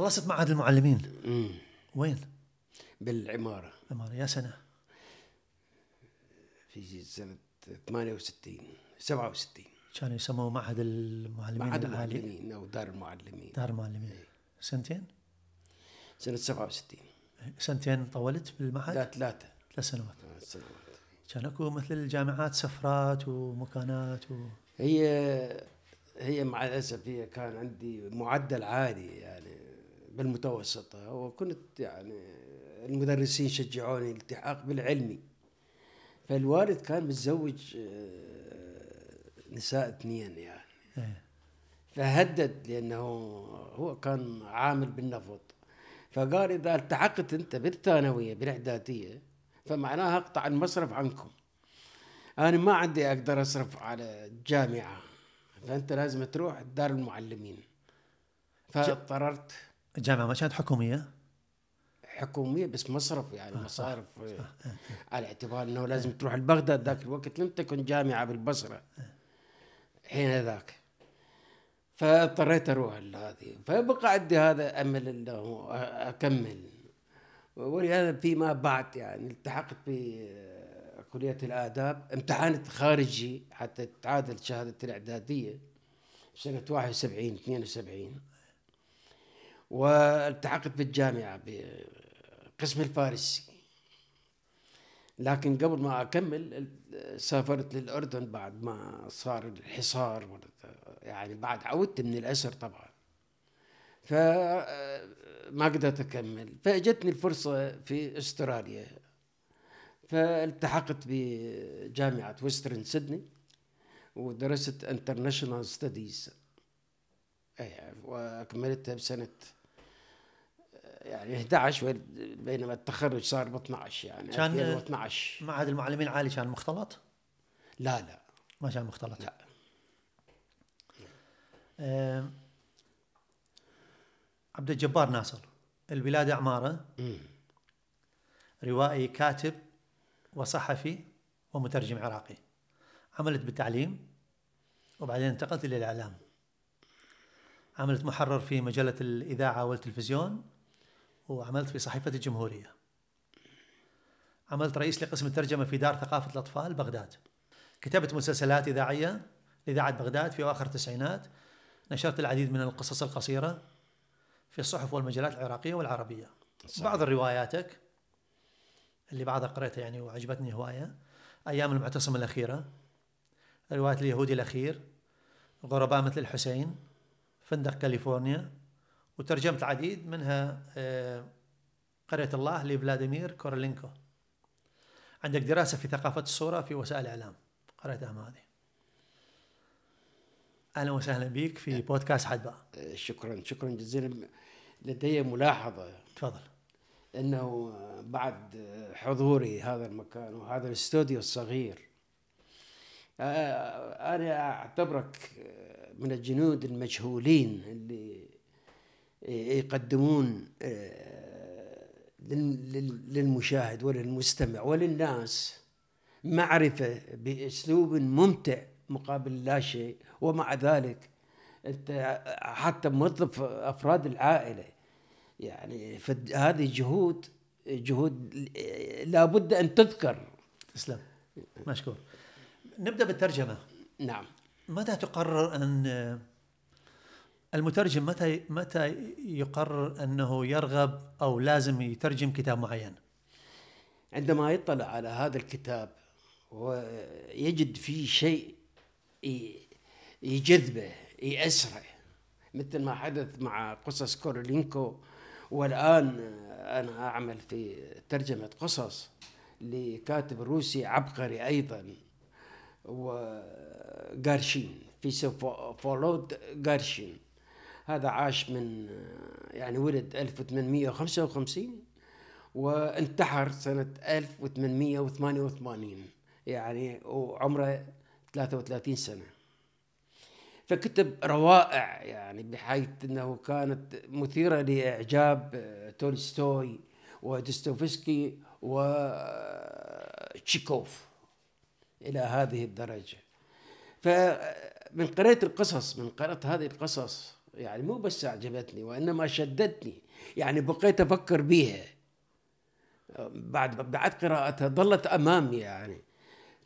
خلصت معهد المعلمين مم. وين؟ بالعمارة عمارة يا سنة في سنة 68 67 كانوا يسموه معهد المعلمين معهد المعلمين أو دار المعلمين دار المعلمين ايه. سنتين؟ سنة 67 سنتين طولت بالمعهد؟ لا ثلاثة ثلاث سنوات ثلاث سنوات كان اكو مثل الجامعات سفرات ومكانات و... هي هي مع الاسف هي كان عندي معدل عالي يعني بالمتوسطة وكنت يعني المدرسين شجعوني الالتحاق بالعلمي فالوالد كان متزوج آه، نساء اثنين يعني إيه. فهدد لأنه هو كان عامل بالنفط فقال إذا التحقت أنت بالثانوية بالإعدادية فمعناها أقطع المصرف عنكم أنا ما عندي أقدر أصرف على الجامعة فأنت لازم تروح دار المعلمين فاضطررت الجامعه ما كانت حكوميه حكوميه بس مصرف يعني آه، آه، مصارف آه، على اعتبار انه لازم تروح لبغداد ذاك الوقت لم تكن جامعه بالبصره حين ذاك فاضطريت اروح لهذه فبقى عندي هذا امل انه اكمل ولهذا فيما بعد يعني التحقت في كلية الاداب امتحنت خارجي حتى تعادل شهاده الاعداديه سنه 71 72 والتحقت بالجامعة بقسم الفارسي لكن قبل ما أكمل سافرت للأردن بعد ما صار الحصار يعني بعد عودت من الأسر طبعا فما قدرت أكمل فأجتني الفرصة في أستراليا فالتحقت بجامعة وسترن سيدني ودرست انترناشونال إيه، ستاديز واكملتها بسنه يعني 11 بينما التخرج صار ب 12 يعني كان 2012 معهد المعلمين العالي كان مختلط؟ لا لا ما كان مختلط لا أه عبد الجبار ناصر البلاد اعماره روائي كاتب وصحفي ومترجم عراقي عملت بالتعليم وبعدين انتقلت الى الاعلام عملت محرر في مجله الاذاعه والتلفزيون وعملت في صحيفة الجمهورية عملت رئيس لقسم الترجمة في دار ثقافة الأطفال بغداد كتبت مسلسلات إذاعية لإذاعة بغداد في أواخر التسعينات نشرت العديد من القصص القصيرة في الصحف والمجلات العراقية والعربية صحيح. بعض رواياتك اللي بعضها قرأتها يعني وعجبتني هواية أيام المعتصم الأخيرة رواية اليهودي الأخير غرباء مثل الحسين فندق كاليفورنيا وترجمت العديد منها آه، قرية الله لفلاديمير كورلينكو عندك دراسة في ثقافة الصورة في وسائل الإعلام قرأتها هذه أهلا وسهلا بك في أه. بودكاست حدباء أه، شكرا شكرا جزيلا لدي ملاحظة تفضل أنه بعد حضوري هذا المكان وهذا الاستوديو الصغير أنا أعتبرك من الجنود المجهولين اللي آه، يقدمون آه، للمشاهد وللمستمع وللناس معرفة بأسلوب ممتع مقابل لا شيء ومع ذلك أنت حتى موظف أفراد العائلة يعني هذه جهود جهود لابد أن تذكر تسلم مشكور نبدأ بالترجمة نعم متى تقرر أن المترجم متى متى يقرر انه يرغب او لازم يترجم كتاب معين؟ عندما يطلع على هذا الكتاب ويجد فيه شيء يجذبه يأسره مثل ما حدث مع قصص كورولينكو والآن أنا أعمل في ترجمة قصص لكاتب روسي عبقري أيضا وغارشين في سوفولود غارشين هذا عاش من آه، يعني ولد 1855 وانتحر سنة 1888 يعني وعمره 33 سنة فكتب روائع يعني بحيث أنه كانت مثيرة لإعجاب آه، تولستوي ودستوفسكي وتشيكوف آه، إلى هذه الدرجة فمن قرأت القصص من قرأت هذه القصص يعني مو بس أعجبتني وإنما شدتني يعني بقيت أفكر بها بعد بعد قراءتها ظلت أمامي يعني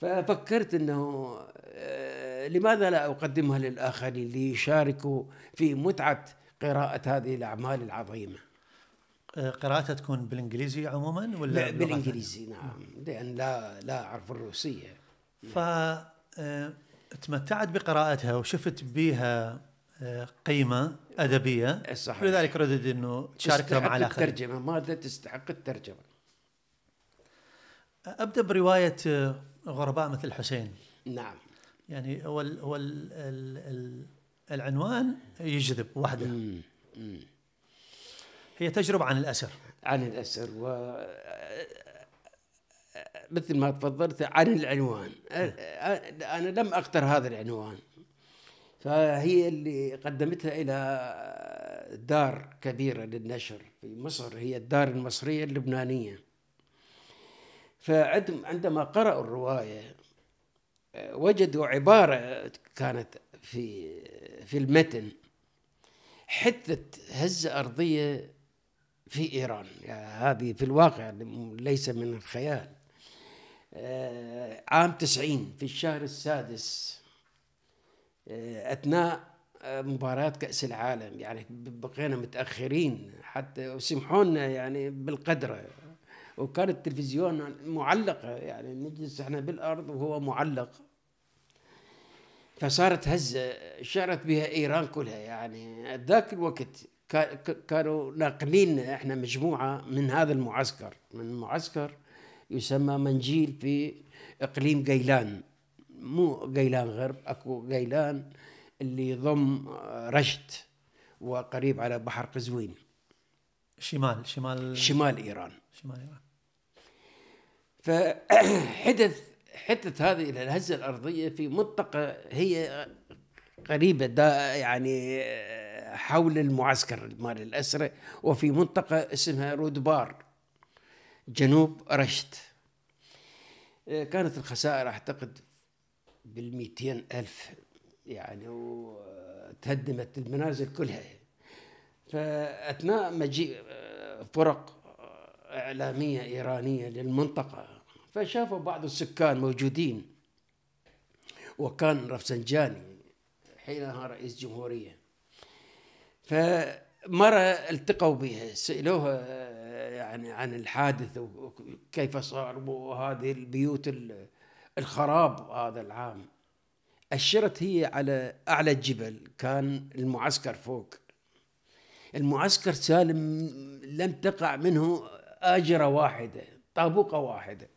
ففكرت أنه آه، لماذا لا أقدمها للآخرين ليشاركوا في متعة قراءة هذه الأعمال العظيمة آه، قراءتها تكون بالانجليزي عموما ولا بالانجليزي نعم لان لا لا اعرف الروسيه ف آه، تمتعت بقراءتها وشفت بها قيمه ادبيه إيه، صحيح ولذلك ردد انه تشارك مع الاخرين الترجمه ماده تستحق الترجمه ابدا بروايه آه، غرباء مثل حسين نعم يعني هو الـ هو الـ الـ العنوان يجذب وحده مم. مم. هي تجربه عن الاسر عن الاسر و آه، آه، مثل ما تفضلت عن العنوان انا لم اختر هذا العنوان فهي اللي قدمتها إلى دار كبيرة للنشر في مصر هي الدار المصرية اللبنانية فعندما قرأوا الرواية وجدوا عبارة كانت في في المتن حتة هزة أرضية في إيران يعني هذه في الواقع ليس من الخيال آه، عام تسعين في الشهر السادس اثناء آه، مباراة كأس العالم يعني بقينا متأخرين حتى سمحونا يعني بالقدرة وكان التلفزيون معلقة يعني نجلس احنا بالأرض وهو معلق فصارت هزة شعرت بها إيران كلها يعني ذاك الوقت كانوا ناقلين احنا مجموعة من هذا المعسكر من معسكر يسمى منجيل في إقليم قيلان مو قيلان غرب اكو قيلان اللي يضم رشد وقريب على بحر قزوين شمال شمال شمال ايران شمال ايران فحدث حدث هذه الهزه الارضيه في منطقه هي قريبه دا يعني حول المعسكر مال الأسرة وفي منطقة اسمها رودبار جنوب رشت كانت الخسائر أعتقد بالميتين ألف يعني وتهدمت آه، المنازل كلها فأثناء مجيء آه، فرق آه، إعلامية إيرانية للمنطقة فشافوا بعض السكان موجودين وكان رفسنجاني حينها رئيس جمهورية فمرة التقوا بها سألوها يعني عن الحادث وكيف صار وهذه البيوت اللي الخراب هذا العام أشرت هي على أعلى الجبل كان المعسكر فوق المعسكر سالم لم تقع منه آجرة واحدة طابوقة واحدة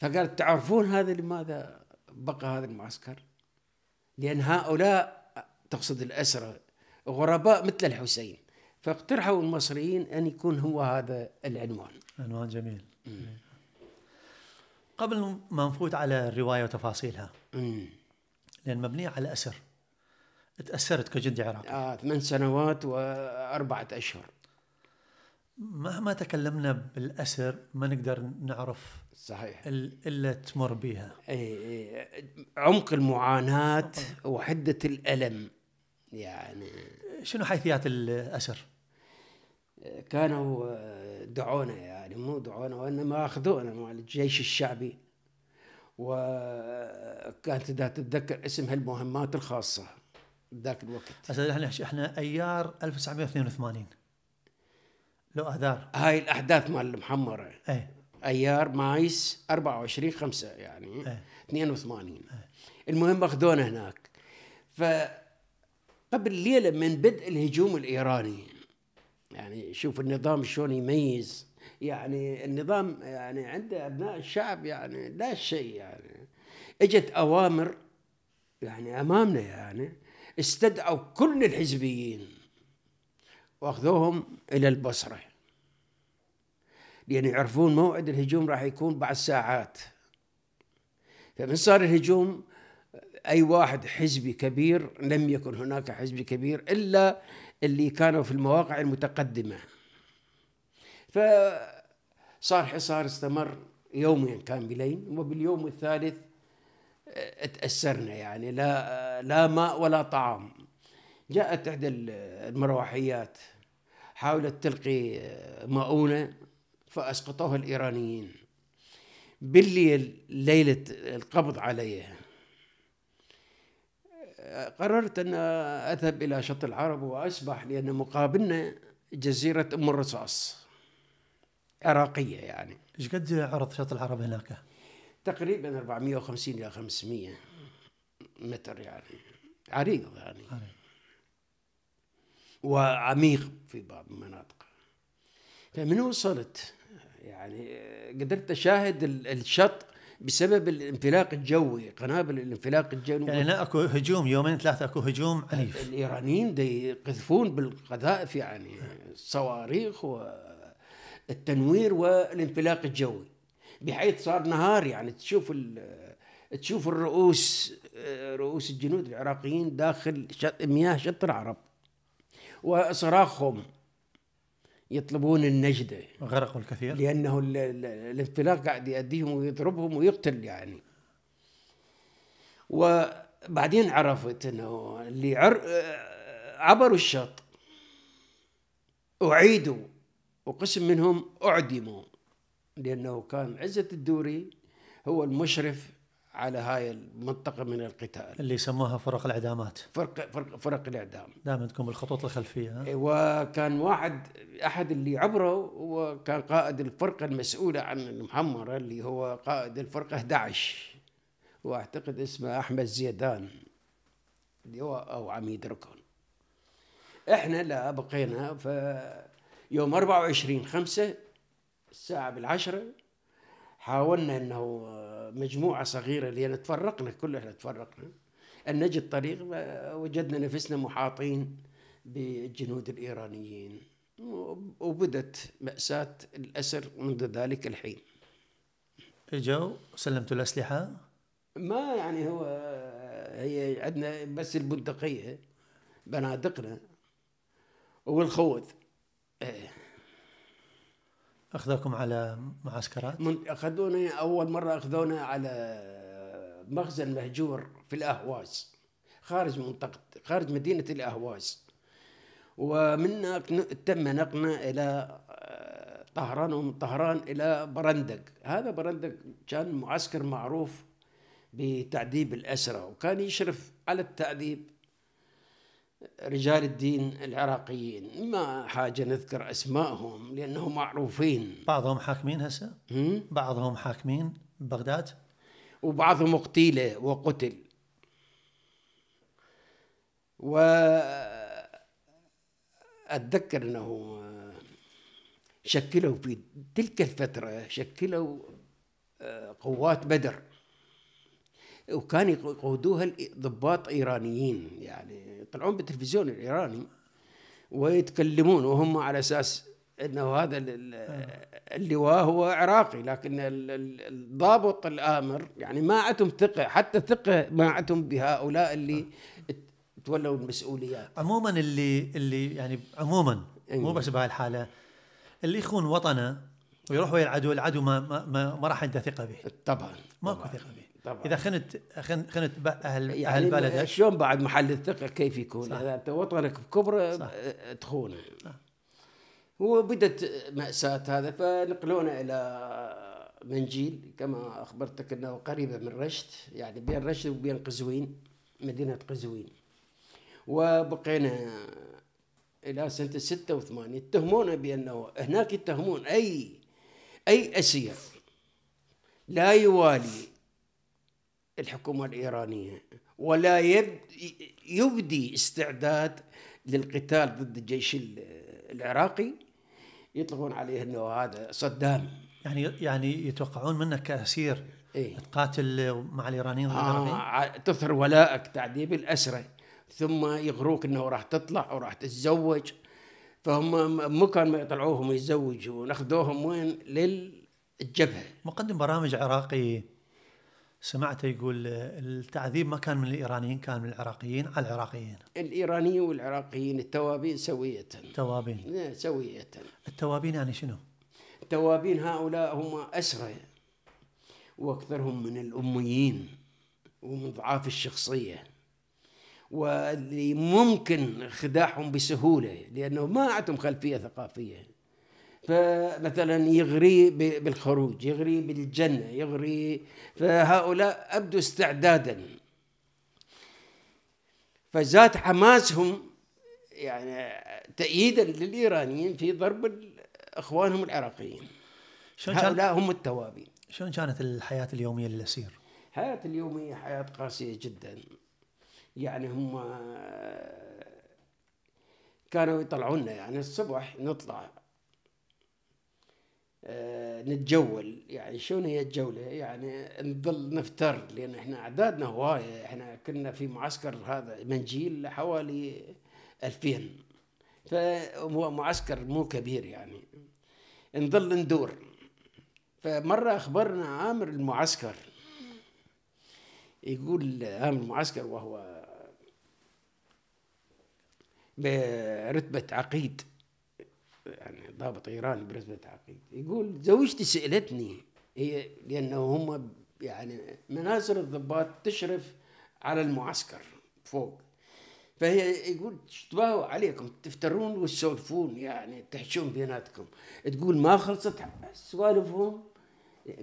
فقالت تعرفون هذا لماذا بقى هذا المعسكر لأن هؤلاء تقصد الأسرة غرباء مثل الحسين فاقترحوا المصريين أن يكون هو هذا العنوان عنوان جميل م. قبل ما نفوت على الروايه وتفاصيلها مم. إيه. لان مبنيه على اسر تاثرت كجندي عراقي آه، ثمان سنوات واربعه اشهر مهما تكلمنا بالاسر ما نقدر نعرف صحيح الا تمر بها أي إيه، عمق المعاناه وحده الالم يعني شنو حيثيات الاسر؟ كانوا آه، دعونا يعني مو دعونا وانما اخذونا مع الجيش الشعبي وكانت آه، اذا تتذكر اسمها المهمات الخاصه ذاك الوقت احنا احنا ايار 1982 لو اذار هاي الاحداث مال المحمره اي ايار مايس 24 5 يعني أي. 82 أي. المهم اخذونا هناك ف قبل ليله من بدء الهجوم الايراني يعني شوف النظام شلون يميز يعني النظام يعني عند ابناء الشعب يعني لا شيء يعني اجت اوامر يعني امامنا يعني استدعوا كل الحزبيين واخذوهم الى البصره لان يعرفون موعد الهجوم راح يكون بعد ساعات فمن صار الهجوم اي واحد حزبي كبير لم يكن هناك حزبي كبير الا اللي كانوا في المواقع المتقدمة فصار حصار استمر يومين كاملين وباليوم الثالث آه، تأسرنا يعني لا آه، لا ماء ولا طعام جاءت إحدى المروحيات حاولت تلقي آه، مؤونة فأسقطوها الإيرانيين بالليل ليلة القبض عليها قررت أن أذهب إلى شط العرب وأسبح لأن مقابلنا جزيرة أم الرصاص عراقية يعني ايش قد عرض شط العرب هناك؟ تقريبا 450 إلى 500 متر يعني عريض يعني عريض. وعميق في بعض المناطق فمن وصلت يعني قدرت أشاهد الشط بسبب الانفلاق الجوي قنابل الانفلاق الجوي يعني لا اكو هجوم يومين ثلاثه اكو هجوم عنيف الايرانيين دي يقذفون بالقذائف يعني الصواريخ والتنوير والانفلاق الجوي بحيث صار نهار يعني تشوف تشوف الرؤوس رؤوس الجنود العراقيين داخل مياه شط العرب وصراخهم يطلبون النجدة غرقوا الكثير لأنه الانطلاق قاعد يأديهم ويضربهم ويقتل يعني وبعدين عرفت أنه اللي عر... عبروا الشط أعيدوا وقسم منهم أعدموا لأنه كان عزة الدوري هو المشرف على هاي المنطقه من القتال اللي يسموها فرق الاعدامات فرق فرق فرق الاعدام دام عندكم بالخطوط الخلفيه إيه، وكان واحد احد اللي عبروا وكان قائد الفرقه المسؤوله عن المحمره اللي هو قائد الفرقه 11 واعتقد اسمه احمد زيدان اللي هو او عميد ركن احنا لا بقينا في يوم 24 5 الساعه بالعشرة حاولنا انه مجموعه صغيره لان تفرقنا كلنا تفرقنا ان نجد طريق وجدنا نفسنا محاطين بالجنود الايرانيين وبدت ماساه الاسر منذ ذلك الحين اجوا سلمتوا الاسلحه؟ ما يعني هو هي عندنا بس البندقيه بنادقنا والخوذ ايه اخذوكم على معسكرات؟ من اخذونا اول مره اخذونا على مخزن مهجور في الاهواز خارج منطقه خارج مدينه الاهواز ومن تم نقلنا الى آه، طهران ومن طهران الى برندق هذا برندق كان معسكر معروف بتعذيب الاسرى وكان يشرف على التعذيب رجال الدين العراقيين ما حاجة نذكر أسمائهم لأنهم معروفين بعضهم حاكمين هسه بعضهم حاكمين بغداد وبعضهم اقتيل وقتل و أتذكر أنه شكلوا في تلك الفترة شكلوا آه، قوات بدر وكان يقودوها ضباط ايرانيين يعني يطلعون بالتلفزيون الايراني ويتكلمون وهم على اساس انه هذا اللواء هو عراقي لكن الضابط الامر يعني ما عندهم ثقه حتى ثقه ما عندهم بهؤلاء اللي تولوا المسؤوليات عموما اللي اللي يعني عموما إيه. مو بس بهالحاله اللي يخون وطنه ويروح ويا العدو العدو ما ما, ما راح عنده ثقه به طبعا ماكو ثقه به طبعا اذا خنت خنت اهل يعني اهل بلدك شلون بعد محل الثقه كيف يكون؟ اذا انت وطنك بكبر آه، تخونه وبدت مأساة هذا فنقلونا إلى منجيل كما أخبرتك أنه قريبة من رشت يعني بين رشت وبين قزوين مدينة قزوين وبقينا إلى سنة 86 اتهمونا بأنه هناك يتهمون أي أي أسير لا يوالي الحكومة الإيرانية ولا يبدي استعداد للقتال ضد الجيش العراقي يطلقون عليه انه هذا صدام يعني يعني يتوقعون منك كاسير إيه؟ تقاتل مع الايرانيين ضد آه تظهر ولائك تعذيب الاسره ثم يغروك انه راح تطلع وراح تتزوج فهم مكان ما يطلعوهم يتزوجوا ناخذوهم وين للجبهه مقدم برامج عراقي سمعته يقول التعذيب ما كان من الايرانيين كان من العراقيين على العراقيين. الايرانيين والعراقيين التوابين سوية. توابين. سوية. التوابين يعني شنو؟ التوابين هؤلاء هم اسرى واكثرهم من الاميين ومن ضعاف الشخصيه واللي ممكن خداعهم بسهوله لانه ما عندهم خلفيه ثقافيه فمثلا يغري بالخروج يغري بالجنة يغري فهؤلاء أبدوا استعدادا فزاد حماسهم يعني تأييدا للإيرانيين في ضرب إخوانهم العراقيين هؤلاء هم التوابي شلون كانت الحياة اليومية للأسير؟ الحياة اليومية حياة قاسية جدا يعني هم آه، كانوا يطلعونا يعني الصبح نطلع آه، نتجول يعني شلون هي الجوله يعني نظل نفتر لان احنا اعدادنا هوايه احنا كنا في معسكر هذا منجيل حوالي 2000 فهو معسكر مو كبير يعني نظل ندور فمره اخبرنا عامر المعسكر يقول عامر المعسكر وهو برتبه عقيد يعني ضابط ايراني برسم تعقيد يقول زوجتي سالتني هي لانه هم يعني مناصر الضباط تشرف على المعسكر فوق فهي يقول تباهوا عليكم تفترون وتسولفون يعني تحشون بيناتكم تقول ما خلصت سوالفهم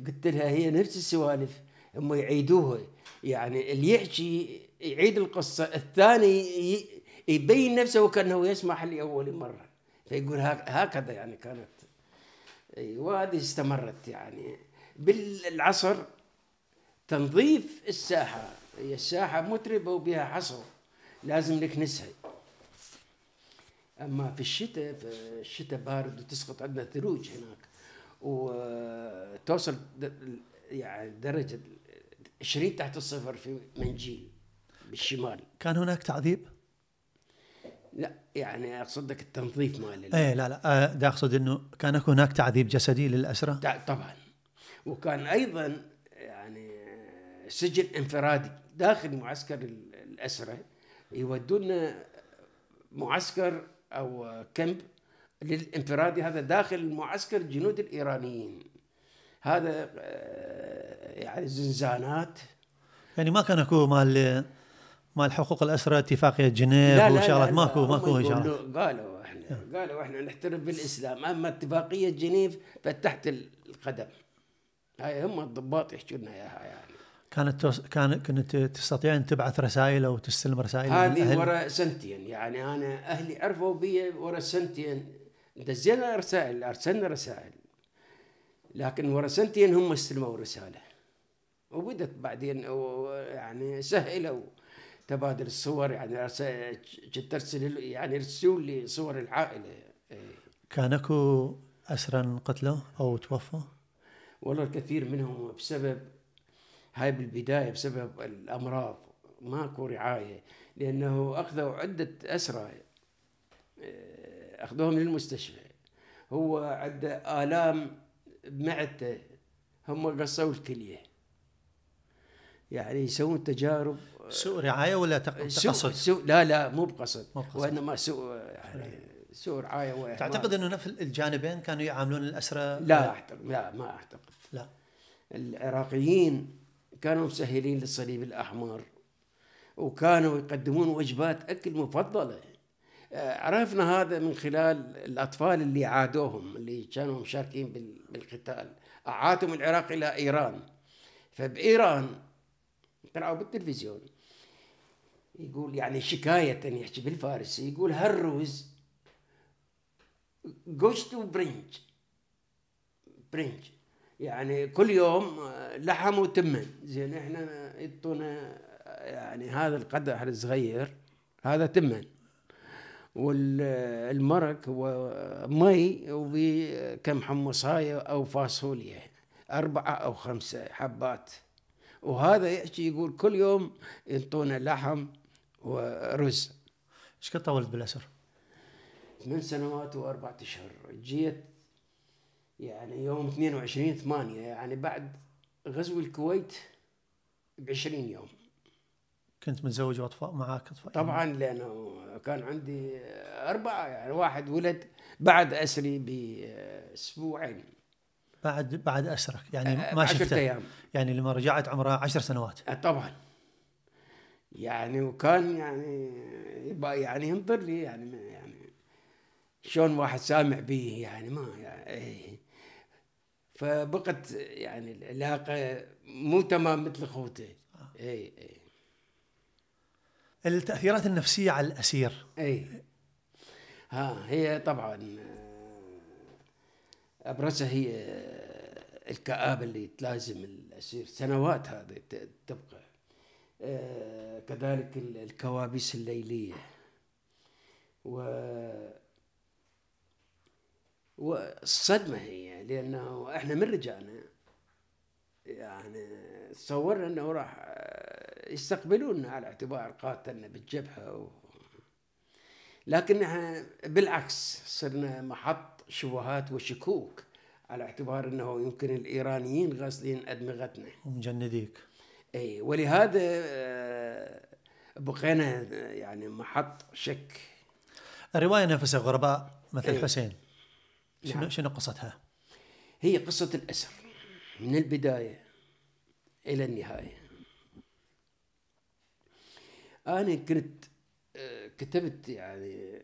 قلت لها هي نفس السوالف هم يعيدوها يعني اللي يحكي يعيد القصه الثاني يبين نفسه وكانه يسمع لاول مره فيقول هكذا يعني كانت وهذه أيوة، استمرت يعني بالعصر تنظيف الساحة هي الساحة متربة وبها حصر لازم نكنسها أما في الشتاء فالشتاء بارد وتسقط عندنا ثلوج هناك وتوصل يعني درجة 20 تحت الصفر في منجيل بالشمال كان هناك تعذيب؟ لا يعني اقصدك التنظيف مال ايه لا لا آه، دا اقصد انه كان اكو هناك تعذيب جسدي للاسرى طبعا وكان ايضا يعني سجن انفرادي داخل معسكر الاسرى يودونا معسكر او كمب للانفرادي هذا داخل معسكر الجنود الايرانيين هذا آه، يعني زنزانات يعني ما كان اكو مال مال حقوق الاسرى اتفاقيه جنيف وشغلات ماكو ماكو شغلات قالوا احنا نعم. قالوا احنا نحترم بالاسلام اما اتفاقيه جنيف فتحت القدم هاي هم الضباط يحكوا لنا اياها يعني كانت توس... كان كنت تستطيع ان تبعث رسائل او تستلم رسائل هذه ورا سنتين يعني انا اهلي عرفوا بي ورا سنتين دزينا رسائل ارسلنا رسائل لكن ورا سنتين هم استلموا رساله وبدت بعدين يعني سهلوا تبادل الصور يعني ترسل يعني ارسلوا لي صور العائله إيه. كان اكو اسرى انقتلوا او توفوا؟ والله الكثير منهم بسبب هاي بالبدايه بسبب الامراض ماكو رعايه لانه اخذوا عده اسرى إيه، اخذوهم للمستشفى هو عنده الام بمعدته هم قصوا الكليه يعني يسوون تجارب سوء رعايه ولا تقصد؟ سوء لا لا مو بقصد وانما سوء يعني سوء رعايه وإحمال. تعتقد انه نفس الجانبين كانوا يعاملون الاسرى؟ لا اعتقد لا ما اعتقد لا العراقيين كانوا مسهلين للصليب الاحمر وكانوا يقدمون وجبات اكل مفضله آه، عرفنا هذا من خلال الاطفال اللي عادوهم اللي كانوا مشاركين بالقتال اعادهم العراق الى ايران فبايران طلعوا بالتلفزيون يقول يعني شكاية يحكي بالفارسي يقول هالروز قشت وبرنج برنج يعني كل يوم آه، لحم وتمن زين احنا يعطونا آه، يعني هذا القدح الصغير هذا تمن والمرق آه، هو مي وكم حمصايه او فاصوليا اربعه او خمسه حبات وهذا يحكي يقول كل يوم ينطونا لحم ورز ايش قد طولت بالاسر؟ ثمان سنوات واربعة اشهر جيت يعني يوم 22 8 يعني بعد غزو الكويت ب 20 يوم كنت متزوج واطفال معاك اطفال طبعا لانه كان عندي اربعه يعني واحد ولد بعد اسري باسبوعين بعد بعد اسرك يعني آه، ما شفته أيام. يعني لما رجعت عمره عشر سنوات آه، طبعا يعني وكان يعني يبقى يعني ينظر لي يعني يعني شلون واحد سامع بي يعني ما يعني إيه. فبقت يعني العلاقه مو تمام مثل اخوته آه. اي اي التاثيرات النفسيه على الاسير اي ها هي طبعا ابرزها هي آه، الكآبة اللي تلازم الأسير سنوات هذه تبقى آه، كذلك الكوابيس الليلية و والصدمة هي لأنه إحنا من رجعنا يعني تصورنا أنه راح آه، يستقبلونا على اعتبار قاتلنا بالجبهة و... لكنها بالعكس صرنا محط شبهات وشكوك على اعتبار انه يمكن الايرانيين غاسلين ادمغتنا مجنديك اي ولهذا آه، بقينا آه، يعني محط شك الروايه نفسها غرباء مثل أي. حسين شنو نعم. شنو قصتها؟ هي قصه الاسر من البدايه الى النهايه انا كنت آه، كتبت يعني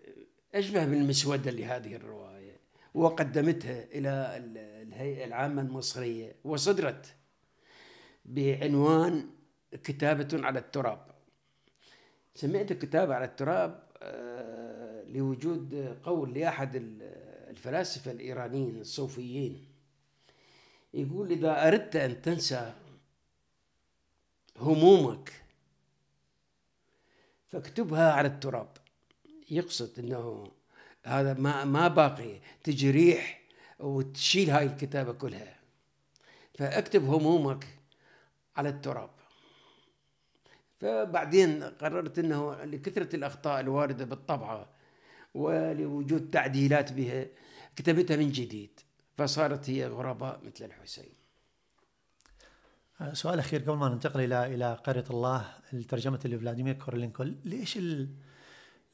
اشبه بالمسوده لهذه الروايه وقدمتها إلى الهيئة العامة المصرية وصدرت بعنوان كتابة على التراب سمعت كتابه على التراب آه، لوجود قول لأحد الفلاسفة الإيرانيين الصوفيين يقول إذا أردت أن تنسى همومك فاكتبها على التراب يقصد أنه هذا ما ما باقي تجريح وتشيل هاي الكتابة كلها فاكتب همومك على التراب فبعدين قررت انه لكثره الاخطاء الوارده بالطبعه ولوجود تعديلات بها كتبتها من جديد فصارت هي غرباء مثل الحسين. آه، سؤال اخير قبل ما ننتقل الى الى قريه الله لترجمه لفلاديمير كورلينكول، ليش ال...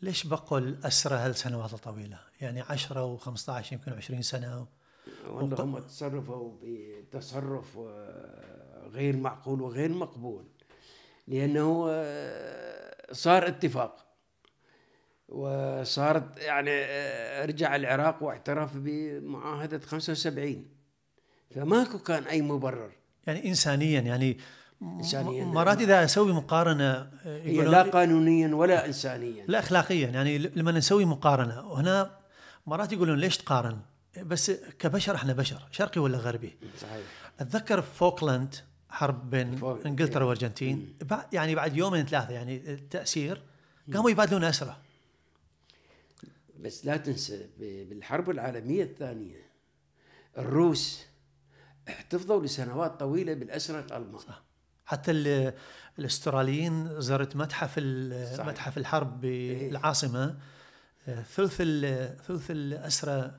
ليش بقول الأسرة هالسنوات الطويلة؟ يعني 10 و15 يمكن 20 سنة و... والله هم تصرفوا بتصرف آه، غير معقول وغير مقبول لأنه آه، صار اتفاق وصارت يعني آه، رجع العراق واعترف بمعاهدة 75 فماكو كان أي مبرر يعني إنسانيا يعني انسانيا مرات اذا اسوي مقارنه هي لا قانونيا ولا انسانيا لا اخلاقيا يعني لما نسوي مقارنه وهنا مرات يقولون ليش تقارن؟ بس كبشر احنا بشر شرقي ولا غربي؟ صحيح اتذكر فوكلاند حرب بين إيه. انجلترا والارجنتين يعني بعد يومين ثلاثه يعني التاثير قاموا يبادلون اسرى بس لا تنسى بالحرب العالميه الثانيه الروس احتفظوا لسنوات طويله بالاسرى الالمان صح. حتى الاستراليين زرت متحف متحف الحرب إيه. بالعاصمه آه، ثلث ثلث الاسرى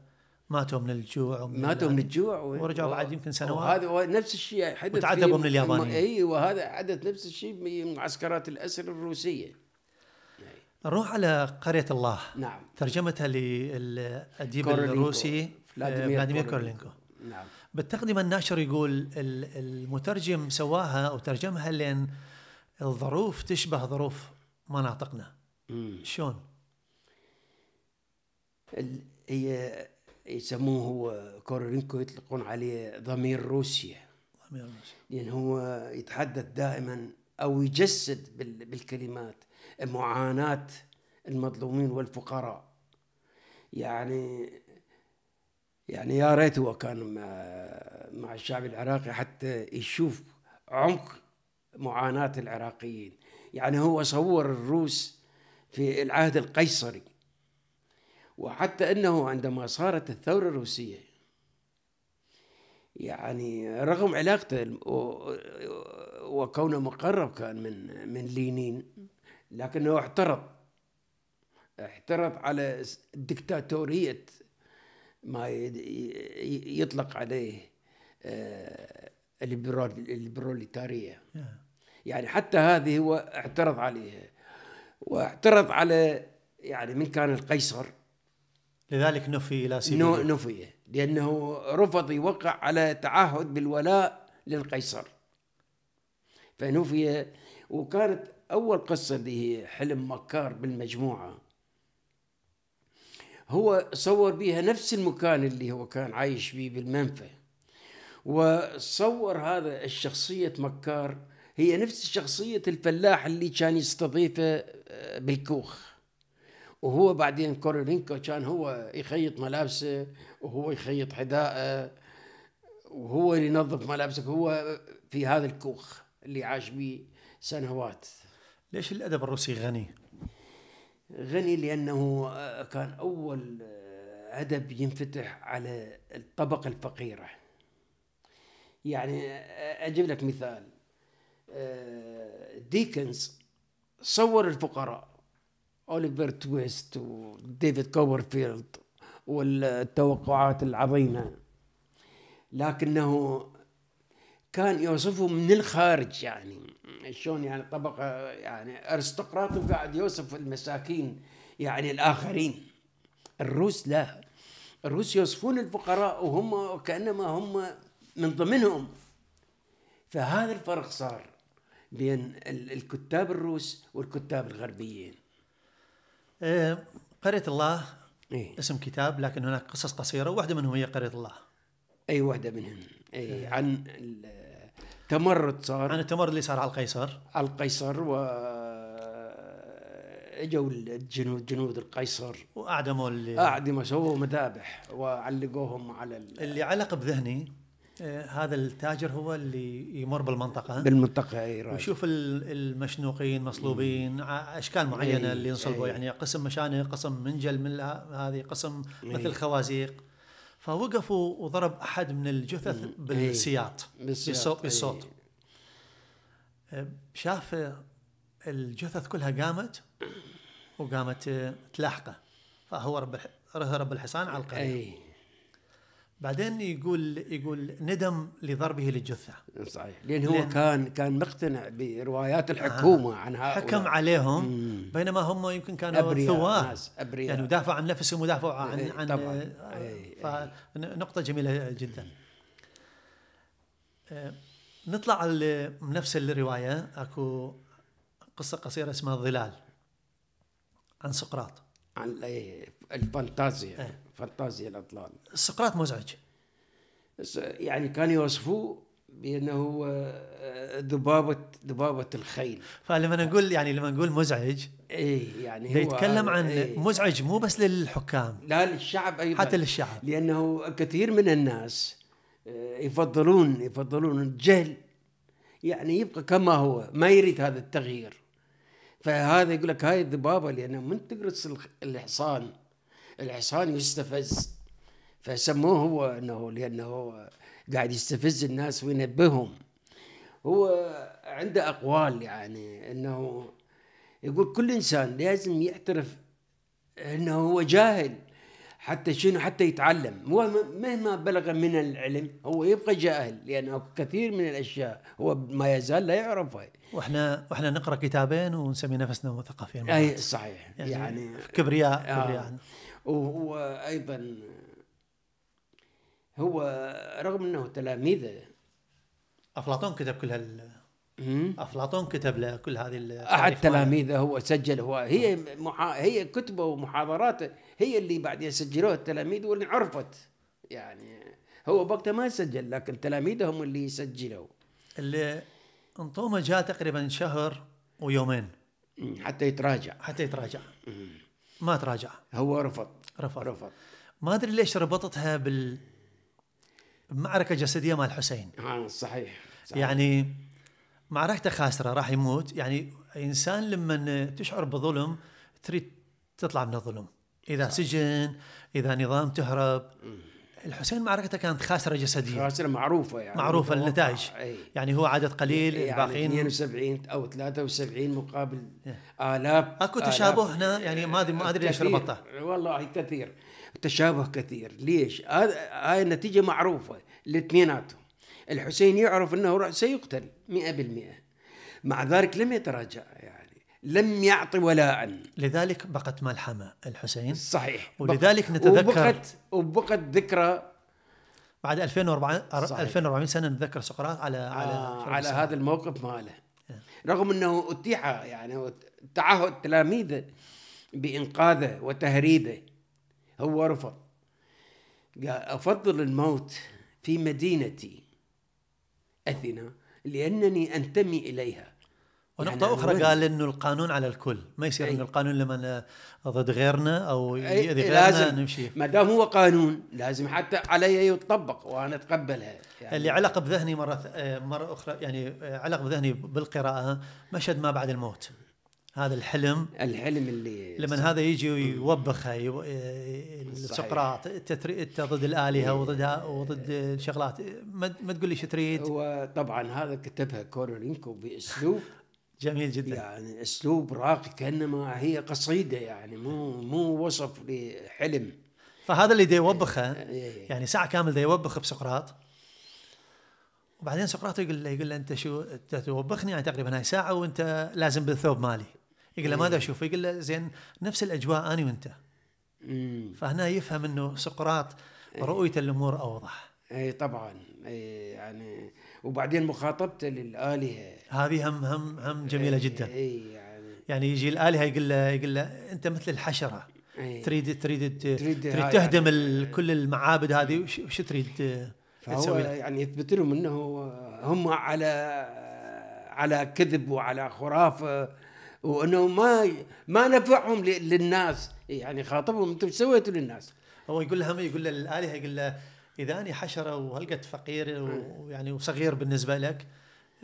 ماتوا من الجوع ومن ماتوا من الجوع و... ورجعوا و... بعد يمكن سنوات وهذا نفس الشيء يعني حدث وتعذبوا من اليابانيين اي وهذا حدث نفس الشيء بمعسكرات الاسر الروسيه يعني. نروح على قرية الله نعم ترجمتها للأديب الروسي آه، فلاديمير كورلينكو نعم بالتقدمه الناشر يقول المترجم سواها او ترجمها لان الظروف تشبه ظروف مناطقنا شلون؟ هي يسموه هو كورينكو يطلقون عليه ضمير روسيا ضمير روسيا لأن هو يتحدث دائما أو يجسد بالكلمات معاناة المظلومين والفقراء يعني يعني يا ريت هو كان مع الشعب العراقي حتى يشوف عمق معاناة العراقيين يعني هو صور الروس في العهد القيصري وحتى انه عندما صارت الثوره الروسيه يعني رغم علاقته وكونه مقرب كان من من لينين لكنه اعترض اعترض على دكتاتوريه ما يطلق عليه آه، البروليتارية يعني حتى هذه هو اعترض عليها واعترض على يعني من كان القيصر لذلك نفي الى سيبيريا نفي لانه رفض يوقع على تعهد بالولاء للقيصر فنفي وكانت اول قصه اللي هي حلم مكار بالمجموعه هو صور بها نفس المكان اللي هو كان عايش فيه بالمنفى وصور هذا الشخصية مكار هي نفس شخصية الفلاح اللي كان يستضيفه آه، بالكوخ وهو بعدين كورولينكو كان هو يخيط ملابسه وهو يخيط حذائه وهو اللي ينظف ملابسك هو في هذا الكوخ اللي عاش به سنوات ليش الادب الروسي غني؟ غني لأنه آه، كان أول آه، أدب ينفتح على الطبقة الفقيرة يعني آه، أجيب لك مثال ديكنز صور الفقراء أوليفر تويست وديفيد كوبرفيلد والتوقعات العظيمة لكنه كان يوصفهم من الخارج يعني شلون يعني طبقه يعني ارستقراط وقاعد يوصف المساكين يعني الاخرين الروس لا الروس يوصفون الفقراء وهم كانما هم من ضمنهم فهذا الفرق صار بين الكتاب الروس والكتاب الغربيين قريت آه، قرية الله إيه؟ اسم كتاب لكن هناك قصص قصيرة واحدة منهم هي قرية الله أي واحدة منهم أي آه. عن تمرد صار عن التمرد اللي صار على القيصر على القيصر و اجوا الجنود جنود القيصر واعدموا اللي اعدموا سووا مذابح وعلقوهم على ال... اللي علق بذهني آه، هذا التاجر هو اللي يمر بالمنطقه بالمنطقه اي راجل. ويشوف المشنوقين مصلوبين اشكال معينه أي اللي ينصلبوا يعني قسم مشانق قسم منجل من هذه قسم مثل خوازيق فوقفوا وضرب احد من الجثث بالسياط إيه. بالسياط بالصوت إيه. شاف الجثث كلها قامت وقامت تلاحقه فهو رب رهرب الحصان على القريه إيه. بعدين يقول يقول ندم لضربه للجثه صحيح لان هو كان كان مقتنع بروايات الحكومه آه عن هؤلاء حكم عليهم مم. بينما هم يمكن كانوا ثوار ابرياء يعني دافعوا عن نفسهم ودافعوا عن ايه عن طبعا. آه، إيه، إيه. نقطه جميله جدا اه نطلع على نفس الروايه اكو قصه قصيره اسمها الظلال عن سقراط عن إيه، الفانتازيا فانتازيا الاطلال سقراط مزعج يعني كان يوصفوه بانه آه، ذبابه ذبابه الخيل فلما نقول يعني لما نقول مزعج اي يعني هو يتكلم عن إيه مزعج مو بس للحكام لا للشعب ايضا حتى للشعب لانه كثير من الناس آه، يفضلون يفضلون الجهل يعني يبقى كما هو ما يريد هذا التغيير فهذا يقول لك هاي الذبابه لانه من تقرص الحصان الحصان يستفز فسموه هو انه لانه قاعد يستفز الناس وينبههم هو عنده اقوال يعني انه يقول كل انسان لازم يعترف انه هو جاهل حتى شنو حتى يتعلم مهما بلغ من العلم هو يبقى جاهل لانه كثير من الاشياء هو ما يزال لا يعرفها واحنا واحنا نقرا كتابين ونسمي نفسنا مثقفين اي صحيح يعني, يعني كبرياء آه. كبرياء آه وهو أيضا هو رغم أنه تلاميذ أفلاطون كتب كل هال أفلاطون كتب له كل هذه أحد تلاميذه هو سجل هو هي محا... هي كتبه ومحاضراته هي اللي بعد يسجلوها التلاميذ واللي عرفت يعني هو وقتها ما سجل لكن تلاميذه هم اللي سجلوا اللي انطومه جاء تقريبا شهر ويومين حتى يتراجع حتى يتراجع ما تراجع هو رفض رفض رفض ما ادري ليش ربطتها بال معركه جسديه مع الحسين آه صحيح, صحيح. يعني معركته خاسره راح يموت يعني انسان لما تشعر بظلم تريد تطلع من الظلم اذا صحيح. سجن اذا نظام تهرب الحسين معركته كانت خاسره جسديا خاسره معروفه يعني معروفه النتائج يعني هو عدد قليل يعني الباقيين 72 او 73 مقابل إيه. الاف اكو تشابه هنا يعني ما ادري ما ادري ليش ربطه والله كثير تشابه كثير ليش؟ هاي النتيجه معروفه الاثنيناتهم الحسين يعرف انه سيقتل 100% مع ذلك لم يتراجع يعني لم يعطي ولاء لذلك بقت ملحمة الحسين صحيح ولذلك نتذكر وبقت وبقت ذكرى بعد 2400 صحيح. 2400 سنة نتذكر سقراط على على آه، على هذا الموقف ماله آه. رغم انه اتيح يعني تعهد تلاميذه بانقاذه وتهريبه هو رفض قال افضل الموت في مدينتي اثينا لانني انتمي اليها ونقطة يعني أخرى قال إنه القانون على الكل، ما يصير إنه القانون لما ضد غيرنا أو يأذي غيرنا إيه، لازم نمشي ما دام هو قانون لازم حتى علي يطبق وأنا أتقبلها يعني اللي علق بذهني مرة آه، مرة أخرى يعني آه، علق بذهني بالقراءة مشهد ما بعد الموت هذا الحلم الحلم اللي لما هذا يجي ويوبخه آه، سقراط انت ضد الالهه إيه. وضد وضد الشغلات ما تقول لي ايش تريد هو طبعا هذا كتبها كورولينكو باسلوب جميل جدا يعني اسلوب راقي كانما هي قصيده يعني مو مو وصف لحلم فهذا اللي يوبخه إيه، إيه، إيه. يعني ساعه كامل يوبخ بسقراط وبعدين سقراط يقول له يقول له انت شو انت توبخني يعني تقريبا هاي ساعه وانت لازم بالثوب مالي يقول له ماذا اشوف يقول له زين نفس الاجواء انا وانت فهنا يفهم انه سقراط رؤيته الامور اوضح اي طبعا اي يعني وبعدين مخاطبته للالهه هذه هم هم هم جميله جدا اي إيه، يعني يعني يجي الالهه يقول له يقول له انت مثل الحشره إيه. تريد تريد تريد, تريد يعني. تهدم يعني كل المعابد هذه وش تريد فهو يعني يثبت لهم انه هم على على كذب وعلى خرافه وانه ما ما نفعهم للناس يعني خاطبهم انتم سويتوا للناس هو يقول لهم يقول للالهه يقول له اذا انا حشره وهلقت فقير ويعني وصغير بالنسبه لك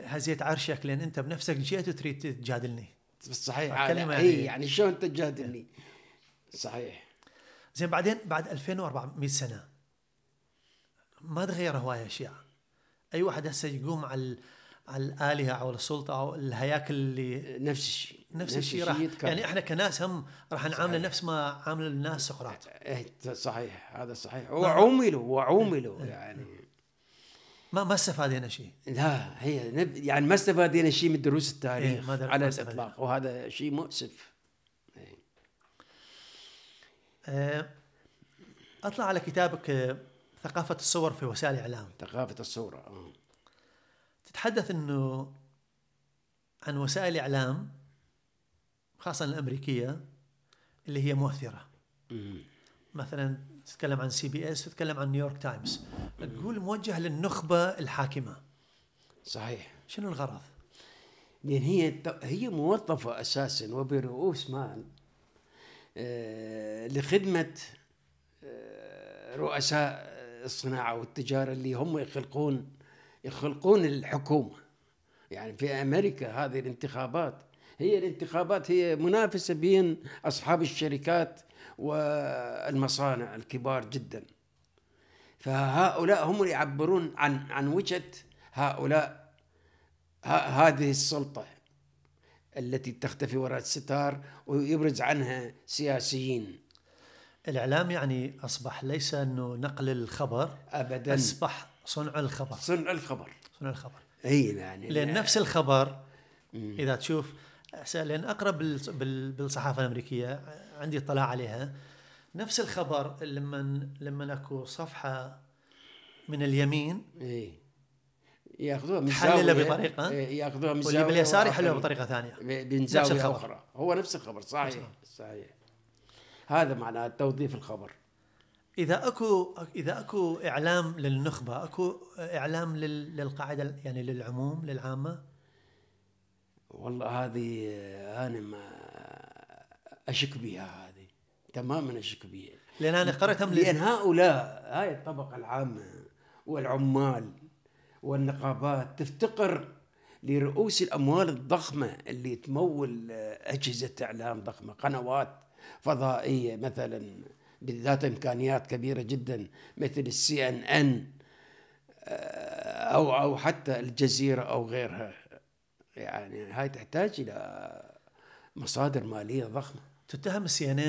هزيت عرشك لان انت بنفسك جيت وتريد تجادلني صحيح كلمه اي يعني شلون تجادلني صحيح زين بعدين بعد 2400 سنه ما تغير هواية اشياء اي واحد هسه يقوم على على الالهه او السلطه او الهياكل اللي نفس الشيء نفس, الشيء راح يعني احنا كناس هم راح نعامله نفس ما عامل الناس سقراط إيه، صحيح هذا صحيح وعوملوا وعوملوا إيه، إيه. يعني ما ما استفادنا شيء لا هي نب... يعني ما استفادنا شيء من دروس التاريخ إيه على الاطلاق وهذا شيء مؤسف إيه. اطلع على كتابك ثقافه الصور في وسائل الاعلام ثقافه الصوره اه تتحدث انه عن وسائل اعلام خاصه الامريكيه اللي هي مؤثره مثلا تتكلم عن سي بي اس تتكلم عن نيويورك تايمز تقول موجه للنخبه الحاكمه صحيح شنو الغرض؟ لان هي هي موظفه اساسا وبرؤوس مال آه، لخدمه آه، رؤساء الصناعه والتجاره اللي هم يخلقون يخلقون الحكومة يعني في أمريكا هذه الانتخابات هي الانتخابات هي منافسة بين أصحاب الشركات والمصانع الكبار جدا فهؤلاء هم اللي يعبرون عن عن وجهة هؤلاء هذه السلطة التي تختفي وراء الستار ويبرز عنها سياسيين الإعلام يعني أصبح ليس أنه نقل الخبر أبدا أصبح صنع الخبر صنع الخبر صنع الخبر اي يعني لان يعني نفس الخبر مم. اذا تشوف لان اقرب بالصحافه الامريكيه عندي اطلاع عليها نفس الخبر لما لما اكو صفحه من اليمين اي ياخذوها من تحللها بطريقه ياخذوها من واللي باليسار يحللها بطريقه ثانيه من زاويه اخرى هو نفس الخبر صحيح صحيح هذا معناه توظيف الخبر اذا اكو اذا اكو اعلام للنخبه اكو اعلام للقاعده يعني للعموم للعامه والله هذه انا ما اشك بها هذه تماما اشك بها لان انا قرات لان هؤلاء هاي الطبقه العامه والعمال والنقابات تفتقر لرؤوس الاموال الضخمه اللي تمول اجهزه اعلام ضخمه قنوات فضائيه مثلا بالذات امكانيات كبيره جدا مثل السي ان آه، ان او او حتى الجزيره او غيرها يعني هاي تحتاج الى مصادر ماليه ضخمه تتهم السي ان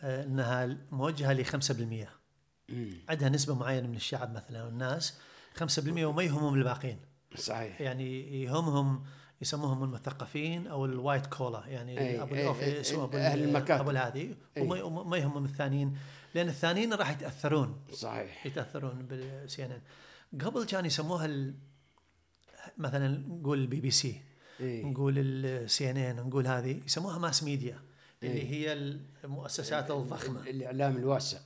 آه، ان انها موجهه ل 5% عندها نسبه معينه من الشعب مثلا والناس 5% وما يهمهم الباقيين صحيح يعني يهمهم يسموهم المثقفين او الوايت كولا يعني ابو الاوفيس وابو اهل المكاتب ابو الهذه وما ما يهمهم الثانيين لان الثانيين راح يتاثرون صحيح يتاثرون بالسي ان ان قبل كان يسموها مثلا نقول البي بي سي نقول السي ان ان نقول هذه يسموها ماس ميديا اللي هي المؤسسات الضخمه الاعلام الواسع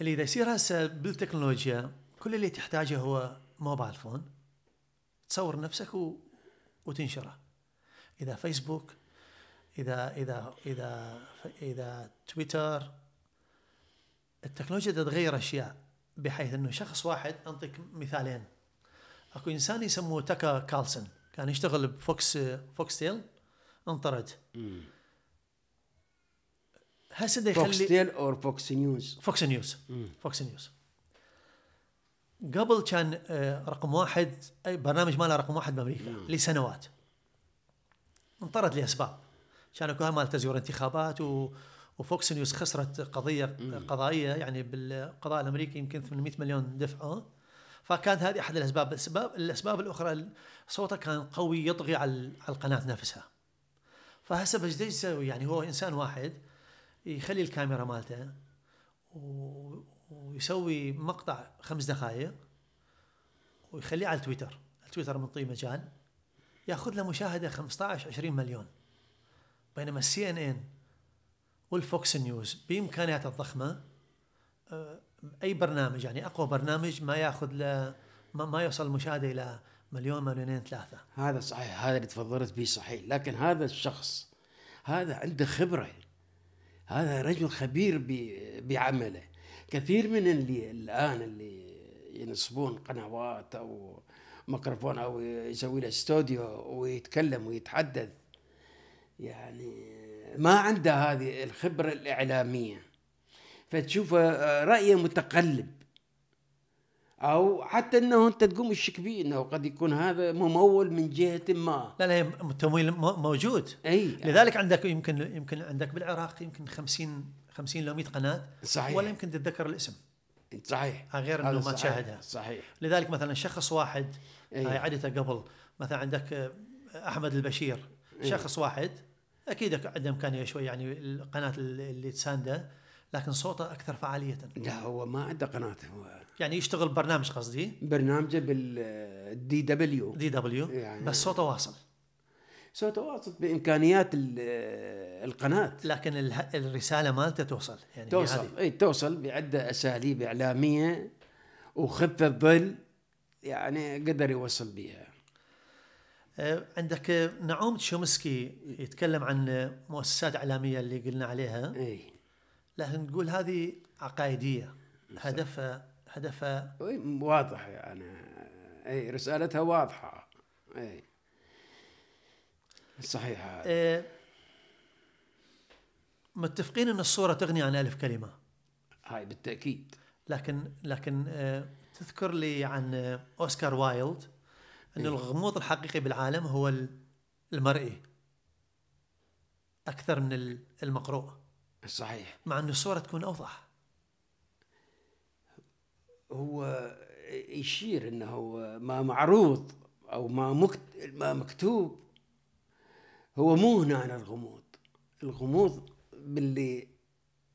اللي اذا يصير هسه بالتكنولوجيا كل اللي تحتاجه هو موبايل فون تصور نفسك و وتنشره اذا فيسبوك اذا اذا اذا اذا تويتر التكنولوجيا تتغير اشياء بحيث انه شخص واحد انطيك مثالين اكو انسان يسموه تاكا كالسن كان يشتغل بفوكس فوكس تيل انطرد هسه يخلي فوكس تيل اور فوكس نيوز فوكس نيوز فوكس نيوز قبل كان آه، رقم واحد برنامج ماله رقم واحد بامريكا لسنوات انطرد لاسباب كان اكو مال تزوير انتخابات و وفوكس نيوز خسرت قضيه قضائيه يعني بالقضاء الامريكي يمكن 800 مليون دفعه فكانت هذه احد الاسباب الاسباب الاسباب الاخرى صوته كان قوي يطغي على القناه نفسها فهسه بس يسوي يعني هو انسان واحد يخلي الكاميرا مالته ويسوي مقطع خمس دقائق ويخليه على تويتر التويتر منطي مجال ياخذ له مشاهده 15 20 مليون بينما السي ان ان والفوكس نيوز بامكانياته الضخمه آه، اي برنامج يعني اقوى برنامج ما ياخذ له ما يوصل المشاهده الى مليون مليونين ثلاثه هذا صحيح هذا اللي تفضلت به صحيح لكن هذا الشخص هذا عنده خبره هذا رجل خبير بعمله كثير من اللي الان اللي ينصبون قنوات او ميكروفون او يسوي له استوديو ويتكلم ويتحدث يعني ما عنده هذه الخبره الاعلاميه فتشوف آه، رايه متقلب او حتى انه انت تقوم تشك به انه قد يكون هذا ممول من جهه ما لا لا التمويل موجود اي لذلك عندك يمكن يمكن عندك بالعراق يمكن 50 50 لو 100 قناه صحيح ولا يمكن تتذكر الاسم صحيح غير انه ما تشاهدها صحيح لذلك مثلا شخص واحد أيه. عدته قبل مثلا عندك آه، احمد البشير أيه. شخص واحد اكيد عنده امكانيه شوي يعني القناه اللي تسانده لكن صوته اكثر فعاليه لا هو ما عنده قناه هو يعني يشتغل برنامج قصدي برنامجه بالدي دبليو دي دبليو يعني بس صوته واصل سوى تواصل بامكانيات القناه لكن الرساله مالته توصل يعني توصل اي توصل بعده اساليب اعلاميه وخفه ظل يعني قدر يوصل بها أه، عندك نعوم تشومسكي يتكلم عن مؤسسات اعلاميه اللي قلنا عليها اي لكن نقول هذه عقائديه نعم. هدفها هدفها واضح يعني اي رسالتها واضحه اي صحيح آه، متفقين ان الصوره تغني عن الف كلمه هاي بالتاكيد لكن لكن آه، تذكر لي عن آه، اوسكار وايلد ان إيه؟ الغموض الحقيقي بالعالم هو المرئي اكثر من المقروء صحيح مع ان الصوره تكون اوضح هو يشير انه ما معروض او ما ما مكتوب هو مو هنا على الغموض الغموض باللي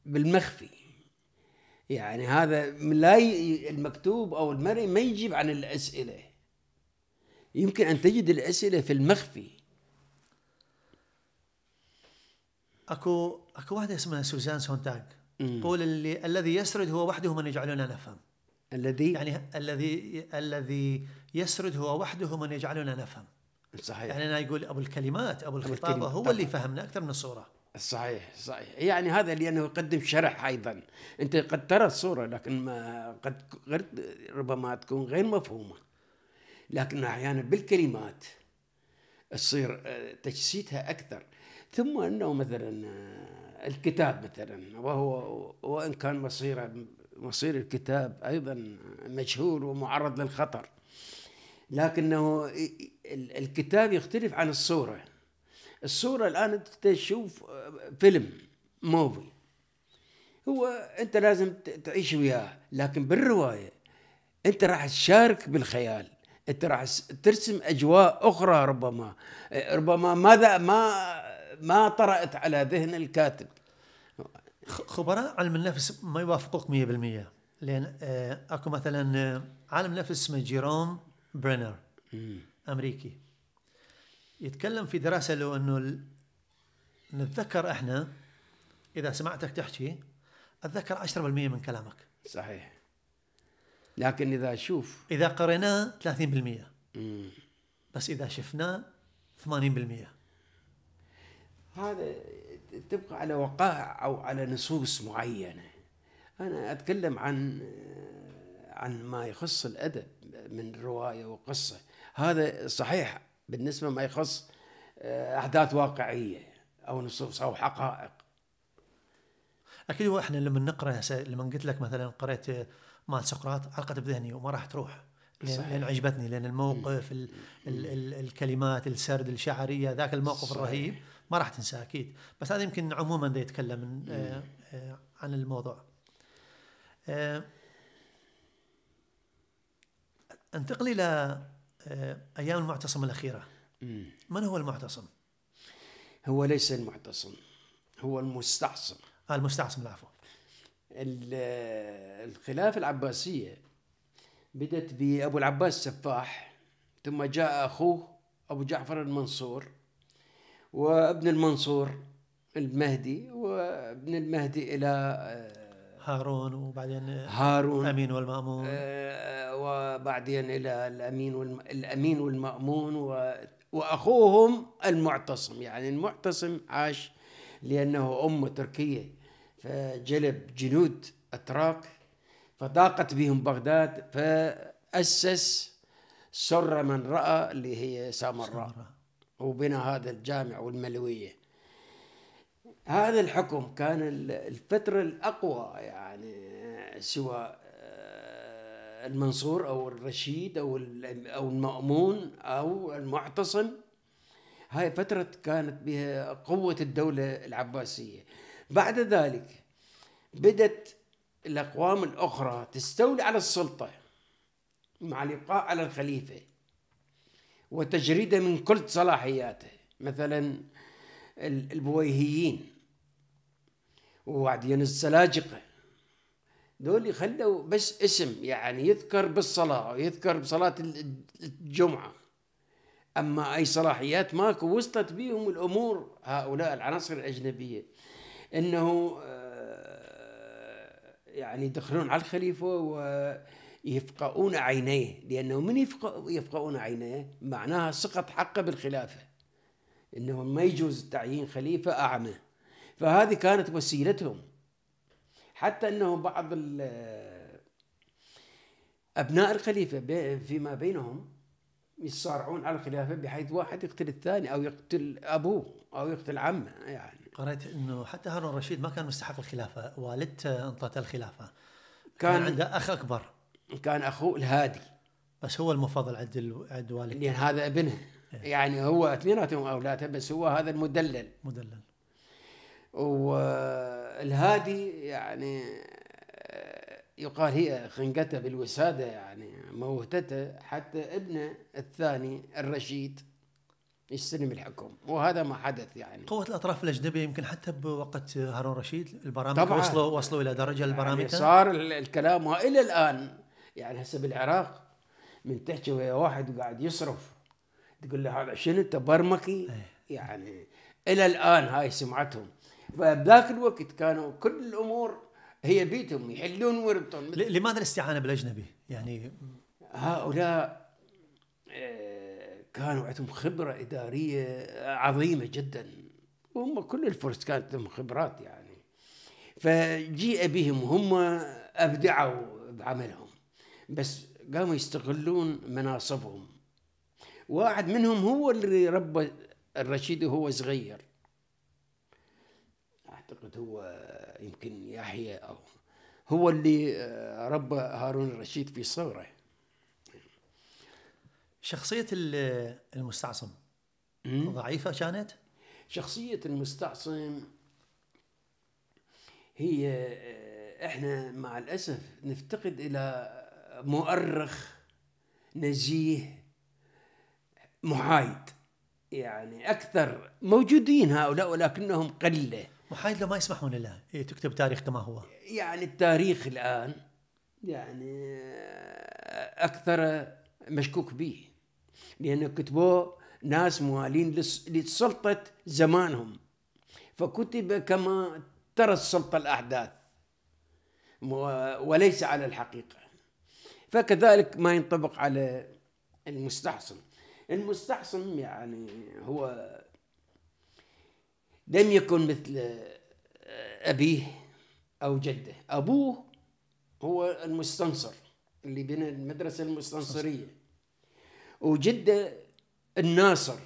بالمخفي يعني هذا لا المكتوب او المرئي ما يجيب عن الاسئله يمكن ان تجد الاسئله في المخفي اكو اكو واحده اسمها سوزان سونتاج تقول اللي الذي يسرد هو وحده من يجعلنا نفهم الذي يعني الذي الذي يسرد هو وحده من يجعلنا نفهم صحيح يعني انا يقول ابو الكلمات ابو الخطابه هو طبعا. اللي فهمنا اكثر من الصوره صحيح صحيح يعني هذا لانه يقدم شرح ايضا انت قد ترى الصوره لكن ما قد غير ربما تكون غير مفهومه لكن احيانا بالكلمات تصير آه، تجسيدها اكثر ثم انه مثلا آه، الكتاب مثلا وهو وان كان مصيره مصير الكتاب ايضا مجهول ومعرض للخطر لكنه الكتاب يختلف عن الصورة الصورة الآن أنت تشوف آه، فيلم موفي هو أنت لازم تعيش وياه لكن بالرواية أنت راح تشارك بالخيال أنت راح ترسم أجواء أخرى ربما آه، ربما ماذا ما ما طرأت على ذهن الكاتب خبراء علم النفس ما يوافقوك 100% لأن آه، أكو مثلا عالم نفس اسمه جيروم برينر امريكي يتكلم في دراسه له انه ال... نتذكر احنا اذا سمعتك تحكي اتذكر 10% من كلامك صحيح لكن اذا اشوف اذا قريناه 30% مم. بس اذا شفناه 80% هذا تبقى على وقائع او على نصوص معينه انا اتكلم عن عن ما يخص الادب من روايه وقصه هذا صحيح بالنسبه ما يخص آه، احداث واقعيه او نصوص او حقائق اكيد هو احنا لما نقرا لما قلت لك مثلا قريت آه، مال سقراط علقت بذهني وما راح تروح لان, صحيح. لأن عجبتني لان الموقف الـ الـ الـ الكلمات السرد الشعريه ذاك الموقف صحيح. الرهيب ما راح تنساه اكيد بس هذا يمكن عموما يتكلم آه، عن الموضوع انتقل الى آه، ايام المعتصم الاخيره من هو المعتصم هو ليس المعتصم هو المستعصم آه المستعصم العفو آه، الخلافة العباسية بدت بأبو العباس السفاح ثم جاء أخوه أبو جعفر المنصور وابن المنصور المهدي وابن المهدي إلى آه، هارون وبعدين هارون الأمين والمأمون آه، آه، وبعدين إلى الأمين والم... الأمين والمأمون و... وأخوهم المعتصم يعني المعتصم عاش لأنه أمه تركية فجلب جنود أتراك فضاقت بهم بغداد فأسس سر من رأى اللي هي سامراء وبنى هذا الجامع والملويه هذا الحكم كان الفترة الأقوى يعني سواء آه، المنصور أو الرشيد أو أو المأمون أو المعتصم هاي فترة كانت بها قوة الدولة العباسية بعد ذلك بدت الأقوام الأخرى تستولي على السلطة مع الإبقاء على الخليفة وتجريده من كل صلاحياته مثلا البويهيين وبعدين السلاجقه دول خلوا بس اسم يعني يذكر بالصلاه ويذكر بصلاه الجمعه اما اي صلاحيات ماكو وصلت بهم الامور هؤلاء العناصر الاجنبيه انه آه، يعني يدخلون على الخليفه ويفقؤون عينيه لانه من يفقؤون عينيه معناها سقط حقه بالخلافه انه ما يجوز تعيين خليفه اعمى فهذه كانت وسيلتهم حتى انه بعض ابناء الخليفه فيما بينهم يصارعون على الخلافه بحيث واحد يقتل الثاني او يقتل ابوه او يقتل عمه يعني قرأت انه حتى هارون الرشيد ما كان مستحق الخلافه، والدته انطته الخلافه. كان, كان عنده اخ اكبر. كان اخوه الهادي. بس هو المفضل عند عند والدته. لان هذا ابنه، إيه. يعني هو اثنيناتهم اولاده بس هو هذا المدلل. مدلل. والهادي يعني يقال هي خنقته بالوسادة يعني موتته حتى ابنه الثاني الرشيد يستلم الحكم وهذا ما حدث يعني قوة الأطراف الأجنبية يمكن حتى بوقت هارون رشيد البرامج طبعا وصلوا وصلوا إلى درجة يعني البرامج صار الكلام وإلى الآن يعني هسه بالعراق من تحكي ويا واحد وقاعد يصرف تقول له هذا شنو أنت برمكي إيه. يعني إلى الآن هاي سمعتهم فبذاك الوقت كانوا كل الامور هي بيتهم يحلون ويربطون لماذا الاستعانه بالاجنبي؟ يعني هؤلاء آه، كانوا عندهم خبره اداريه عظيمه جدا وهم كل الفرس كانت لهم خبرات يعني فجيء بهم هم ابدعوا بعملهم بس قاموا يستغلون مناصبهم واحد منهم هو اللي ربى الرشيد وهو صغير اعتقد هو يمكن يحيى او هو اللي آه، ربى هارون الرشيد في صغره شخصية المستعصم ضعيفة كانت؟ شخصية المستعصم هي آه، احنا مع الاسف نفتقد الى مؤرخ نزيه محايد يعني اكثر موجودين هؤلاء ولكنهم قله محايد لو ما يسمحون له إيه، تكتب تاريخ كما هو يعني التاريخ الآن يعني آه، أكثر مشكوك به لأنه كتبوه ناس موالين لسلطة زمانهم فكتب كما ترى السلطة الأحداث وليس على الحقيقة فكذلك ما ينطبق على المستحصن المستحصن يعني هو لم يكن مثل أبيه أو جده أبوه هو المستنصر اللي بين المدرسة المستنصرية وجده الناصر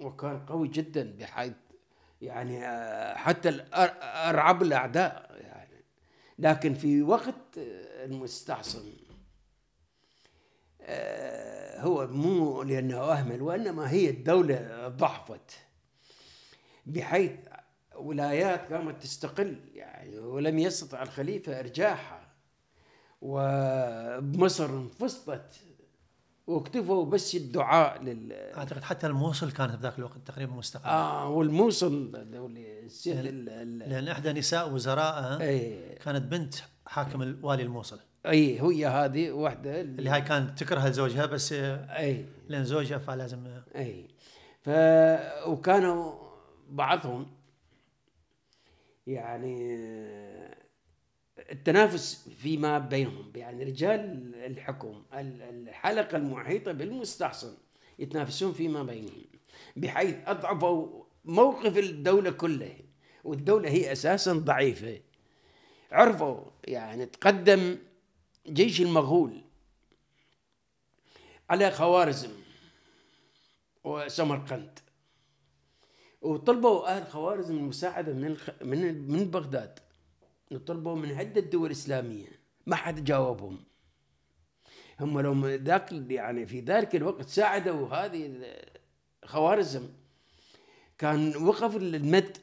وكان قوي جدا بحيث يعني آه، حتى أرعب الأعداء يعني لكن في وقت المستعصم آه، هو مو لأنه أهمل وإنما هي الدولة ضعفت بحيث ولايات قامت تستقل يعني ولم يستطع الخليفة إرجاعها ومصر انفصلت واكتفوا بس الدعاء لل اعتقد حتى الموصل كانت بذاك الوقت تقريبا مستقله اه والموصل السيد لأن, ال... احدى نساء وزراء أي كانت بنت حاكم والي الموصل اي هي هذه واحده اللي هاي كانت تكره زوجها بس اي لان زوجها فلازم اي ف وكانوا بعضهم يعني آه، التنافس فيما بينهم يعني رجال الحكم الحلقة المحيطة بالمستحصن يتنافسون فيما بينهم بحيث أضعفوا موقف الدولة كلها والدولة هي أساسا ضعيفة عرفوا يعني تقدم جيش المغول على خوارزم وسمرقند وطلبوا اهل خوارزم المساعده من الخ... من من بغداد طلبوا من عده دول اسلاميه ما حد جاوبهم هم لو ذاك يعني في ذلك الوقت ساعدوا هذه خوارزم كان وقف المد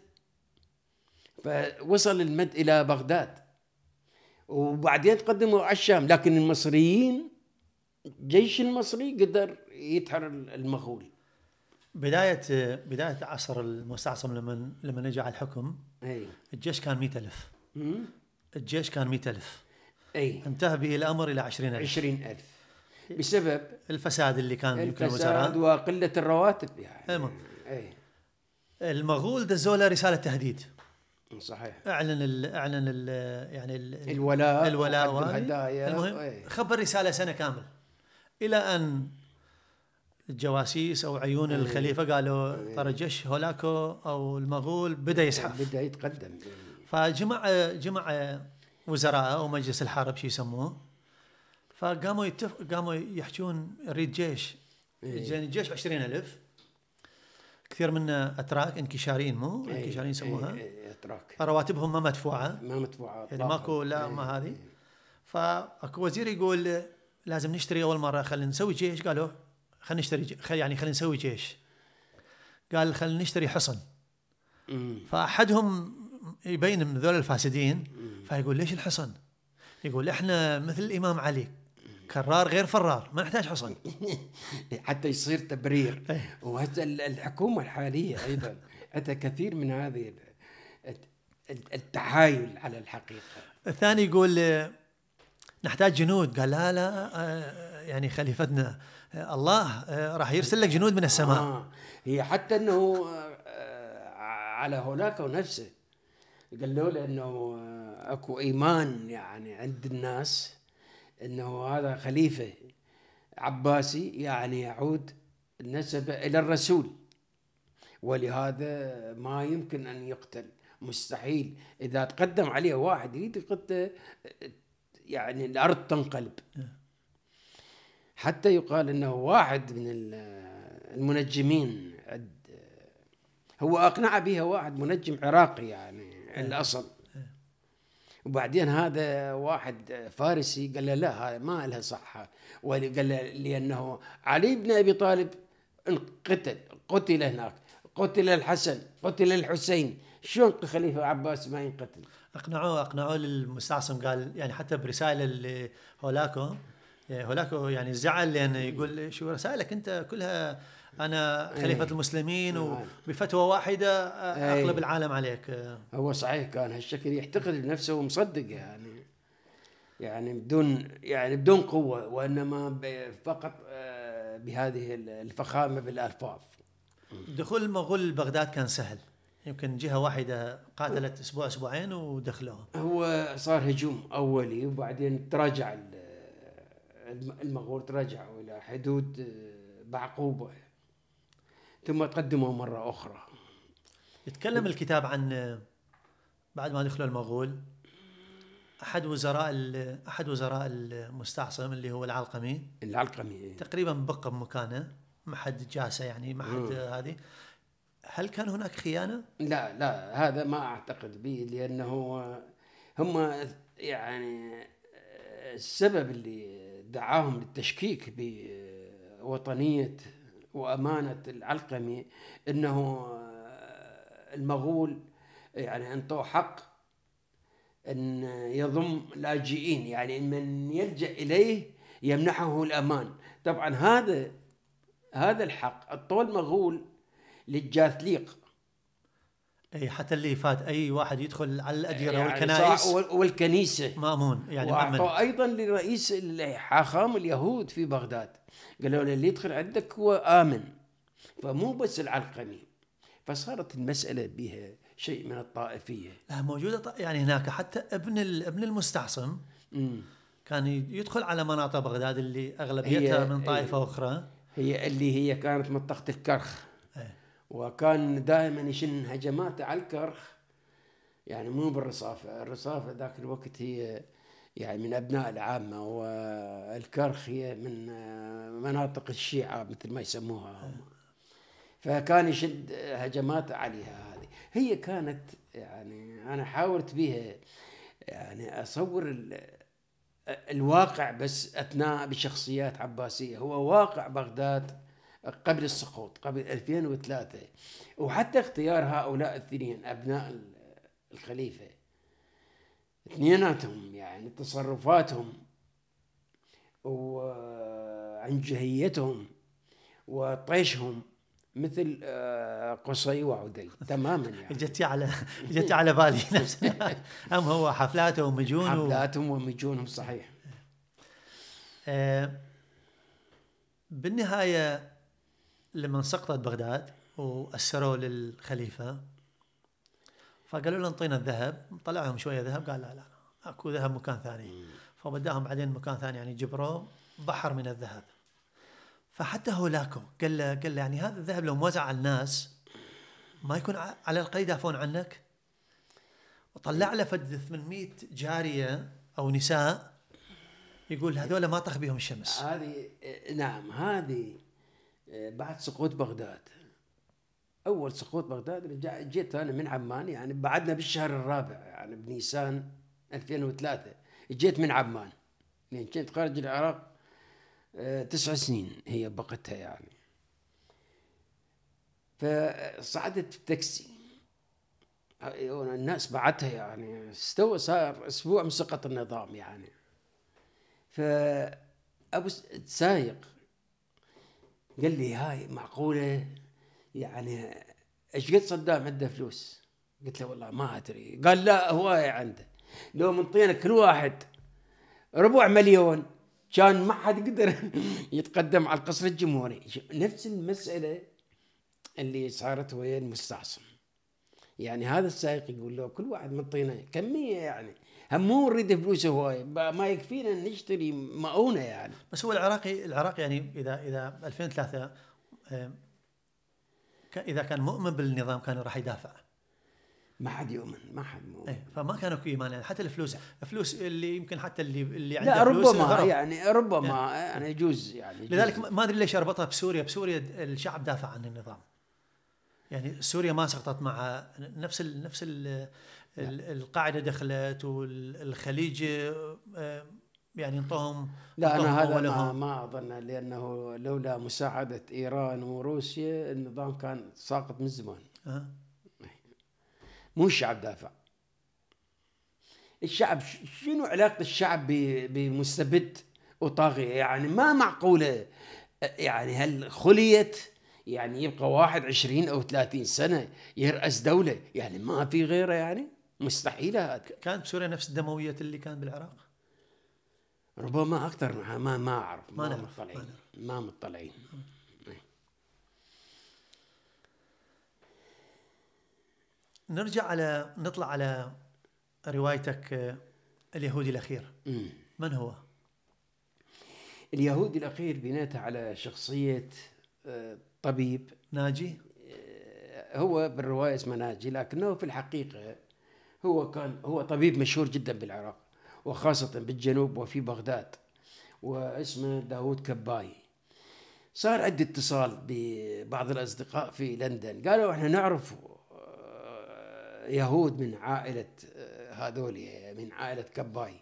فوصل المد الى بغداد وبعدين تقدموا على الشام لكن المصريين جيش المصري قدر يتحرر المغول بداية بداية عصر المستعصم لما لما اجى على الحكم اي الجيش كان 100000 الجيش كان 100000 اي انتهى به الامر الى 20000 20000 بسبب الفساد اللي كان الفساد وقلة الرواتب يعني المهم اي المغول دزوا له رسالة تهديد صحيح اعلن الـ اعلن الـ يعني الـ الولاء الولاء الهدايا المهم خبر رسالة سنة كامل الى ان الجواسيس او عيون أيه الخليفه قالوا أيه جيش هولاكو او المغول بدا يسحب إيه، بدا يتقدم فجمع جمع وزراء او مجلس الحرب شو يسموه فقاموا يتفق قاموا يحجون نريد جيش أيه زين الجيش 20000 كثير منا اتراك انكشاريين مو إيه، انكشاريين يسموها إيه، اتراك رواتبهم ما مدفوعه ما مدفوعه يعني ماكو لا ما هذه فاكو وزير يقول لازم نشتري اول مره خلينا نسوي جيش قالوا خلينا نشتري خل يعني خلينا نسوي جيش قال خلينا نشتري حصن فاحدهم يبين من ذول الفاسدين فيقول ليش الحصن؟ يقول احنا مثل الامام علي كرار غير فرار ما نحتاج حصن حتى يصير تبرير إيه. وهسه الحكومه الحاليه ايضا اتى كثير من هذه التحايل على الحقيقه الثاني يقول نحتاج جنود قال لا لا آه، يعني خليفتنا الله آه، راح يرسل لك جنود من السماء آه. هي حتى انه آه، على هناك ونفسه قال له لانه آه، اكو ايمان يعني عند الناس انه هذا خليفه عباسي يعني يعود نسبه الى الرسول ولهذا ما يمكن ان يقتل مستحيل اذا تقدم عليه واحد يريد يقتله يعني الارض تنقلب حتى يقال انه واحد من المنجمين هو اقنع بها واحد منجم عراقي يعني إيه. الاصل إيه. وبعدين هذا واحد فارسي قال له لا ما لها صحه وقال له لانه علي بن ابي طالب انقتل قتل هناك قتل الحسن قتل الحسين شلون خليفه عباس ما ينقتل اقنعوه اقنعوه للمستعصم قال يعني حتى برساله لهولاكو إيه، هناك يعني زعل لان يقول شو رسائلك انت كلها انا خليفه أيه. المسلمين نعم. وبفتوى واحده اغلب إيه. العالم عليك هو صحيح كان هالشكل يعتقد بنفسه ومصدق يعني يعني بدون يعني بدون قوه وانما فقط بهذه الفخامه بالالفاظ دخول المغول بغداد كان سهل يمكن جهه واحده قاتلت اسبوع اسبوعين ودخلوها هو صار هجوم اولي وبعدين تراجع المغول ترجعوا إلى حدود آه، بعقوبة ثم تقدموا مرة أخرى يتكلم الكتاب عن آه، بعد ما دخلوا المغول احد وزراء احد وزراء المستعصم اللي هو العلقمي العلقمي إيه. تقريبا بقى بمكانه ما حد جاسه يعني ما حد هذه هل كان هناك خيانه؟ لا لا هذا ما اعتقد به لانه هم يعني آه، السبب اللي دعاهم للتشكيك بوطنية وأمانة العلقمي أنه آه، المغول يعني أنطوه حق أن يضم لاجئين يعني من يلجأ إليه يمنحه الأمان طبعا هذا هذا الحق الطول المغول للجاثليق اي حتى اللي فات اي واحد يدخل على الاديره يعني والكنائس والكنيسه مامون يعني واعطوا ايضا لرئيس الحاخام اليهود في بغداد قالوا له اللي يدخل عندك هو امن فمو بس العلقمي فصارت المساله بها شيء من الطائفيه لا موجوده يعني هناك حتى ابن ابن المستعصم م. كان يدخل على مناطق بغداد اللي اغلبيتها من طائفه هي اخرى هي اللي هي كانت منطقه الكرخ وكان دائما يشن هجمات على الكرخ يعني مو بالرصافة الرصافة ذاك الوقت هي يعني من أبناء العامة والكرخ هي من آه، مناطق الشيعة مثل ما يسموها هم فكان يشد هجمات عليها هذه هي كانت يعني أنا حاولت بها يعني أصور آه، الواقع بس أثناء بشخصيات عباسية هو واقع بغداد قبل السقوط قبل 2003 وحتى اختيار هؤلاء الاثنين أبناء الخليفة اثنيناتهم يعني تصرفاتهم وعنجهيتهم وطيشهم مثل آه، قصي وعدي تماما يعني جتي على جتي على بالي هم هو حفلاته ومجونه حفلاتهم ومجونهم صحيح آه، بالنهايه لما سقطت بغداد وأسروا للخليفة فقالوا له انطينا الذهب طلعهم شوية ذهب قال لا لا اكو ذهب مكان ثاني فبداهم بعدين مكان ثاني يعني جبروه بحر من الذهب فحتى هو لاكو قال له قال له يعني هذا الذهب لو موزع على الناس ما يكون على الاقل يدافعون عنك وطلع له فد 800 جاريه او نساء يقول هذول ما طخ بهم الشمس هذه نعم هذه بعد سقوط بغداد اول سقوط بغداد رجعت جيت انا من عمان يعني بعدنا بالشهر الرابع يعني بنيسان 2003 جيت من عمان يعني كنت خارج العراق آه، تسع سنين هي بقتها يعني فصعدت في التاكسي الناس بعتها يعني استوى صار اسبوع من سقط النظام يعني فابو سايق قال لي هاي معقوله يعني ايش قد صدام عنده فلوس؟ قلت له والله ما ادري قال لا هوايه عنده لو منطينا كل واحد ربع مليون كان ما حد قدر يتقدم على القصر الجمهوري نفس المساله اللي صارت ويا المستعصم يعني هذا السائق يقول له كل واحد منطينا كميه يعني هم مو نريد فلوس هواي ما يكفينا نشتري مؤونه يعني بس هو العراقي العراقي يعني اذا اذا 2003 آه، اذا كان مؤمن بالنظام كان راح يدافع ما حد يؤمن ما حد مؤمن ايه فما كانوا ايمان يعني حتى الفلوس الفلوس اللي يمكن حتى اللي اللي عنده لا فلوس ربما يعني ربما يعني, يعني, يجوز يعني يجوز لذلك ما ادري ليش اربطها بسوريا بسوريا الشعب دافع عن النظام يعني سوريا ما سقطت مع نفس الـ نفس ال نعم. القاعده دخلت والخليج آه، يعني انطهم لا انا هذا ما, ما اظن لانه لولا مساعده ايران وروسيا النظام كان ساقط من زمان أه. مو الشعب دافع الشعب شنو علاقه الشعب بمستبد وطاغيه يعني ما معقوله يعني هل خليت يعني يبقى واحد عشرين أو ثلاثين سنة يرأس دولة يعني ما في غيره يعني مستحيله كانت سوريا نفس الدمويه اللي كان بالعراق؟ ربما اكثر ما ما ما اعرف ما, ما مطلعين ما مطلعين نعم. نرجع على نطلع على روايتك آه، اليهودي الاخير م. من هو؟ اليهودي الاخير بناته على شخصيه آه، طبيب ناجي آه، هو بالروايه اسمه ناجي لكنه في الحقيقه هو كان هو طبيب مشهور جدا بالعراق وخاصة بالجنوب وفي بغداد واسمه داوود كباي صار عندي اتصال ببعض الأصدقاء في لندن قالوا احنا نعرف آه، يهود من عائلة آه، هذول من عائلة كباي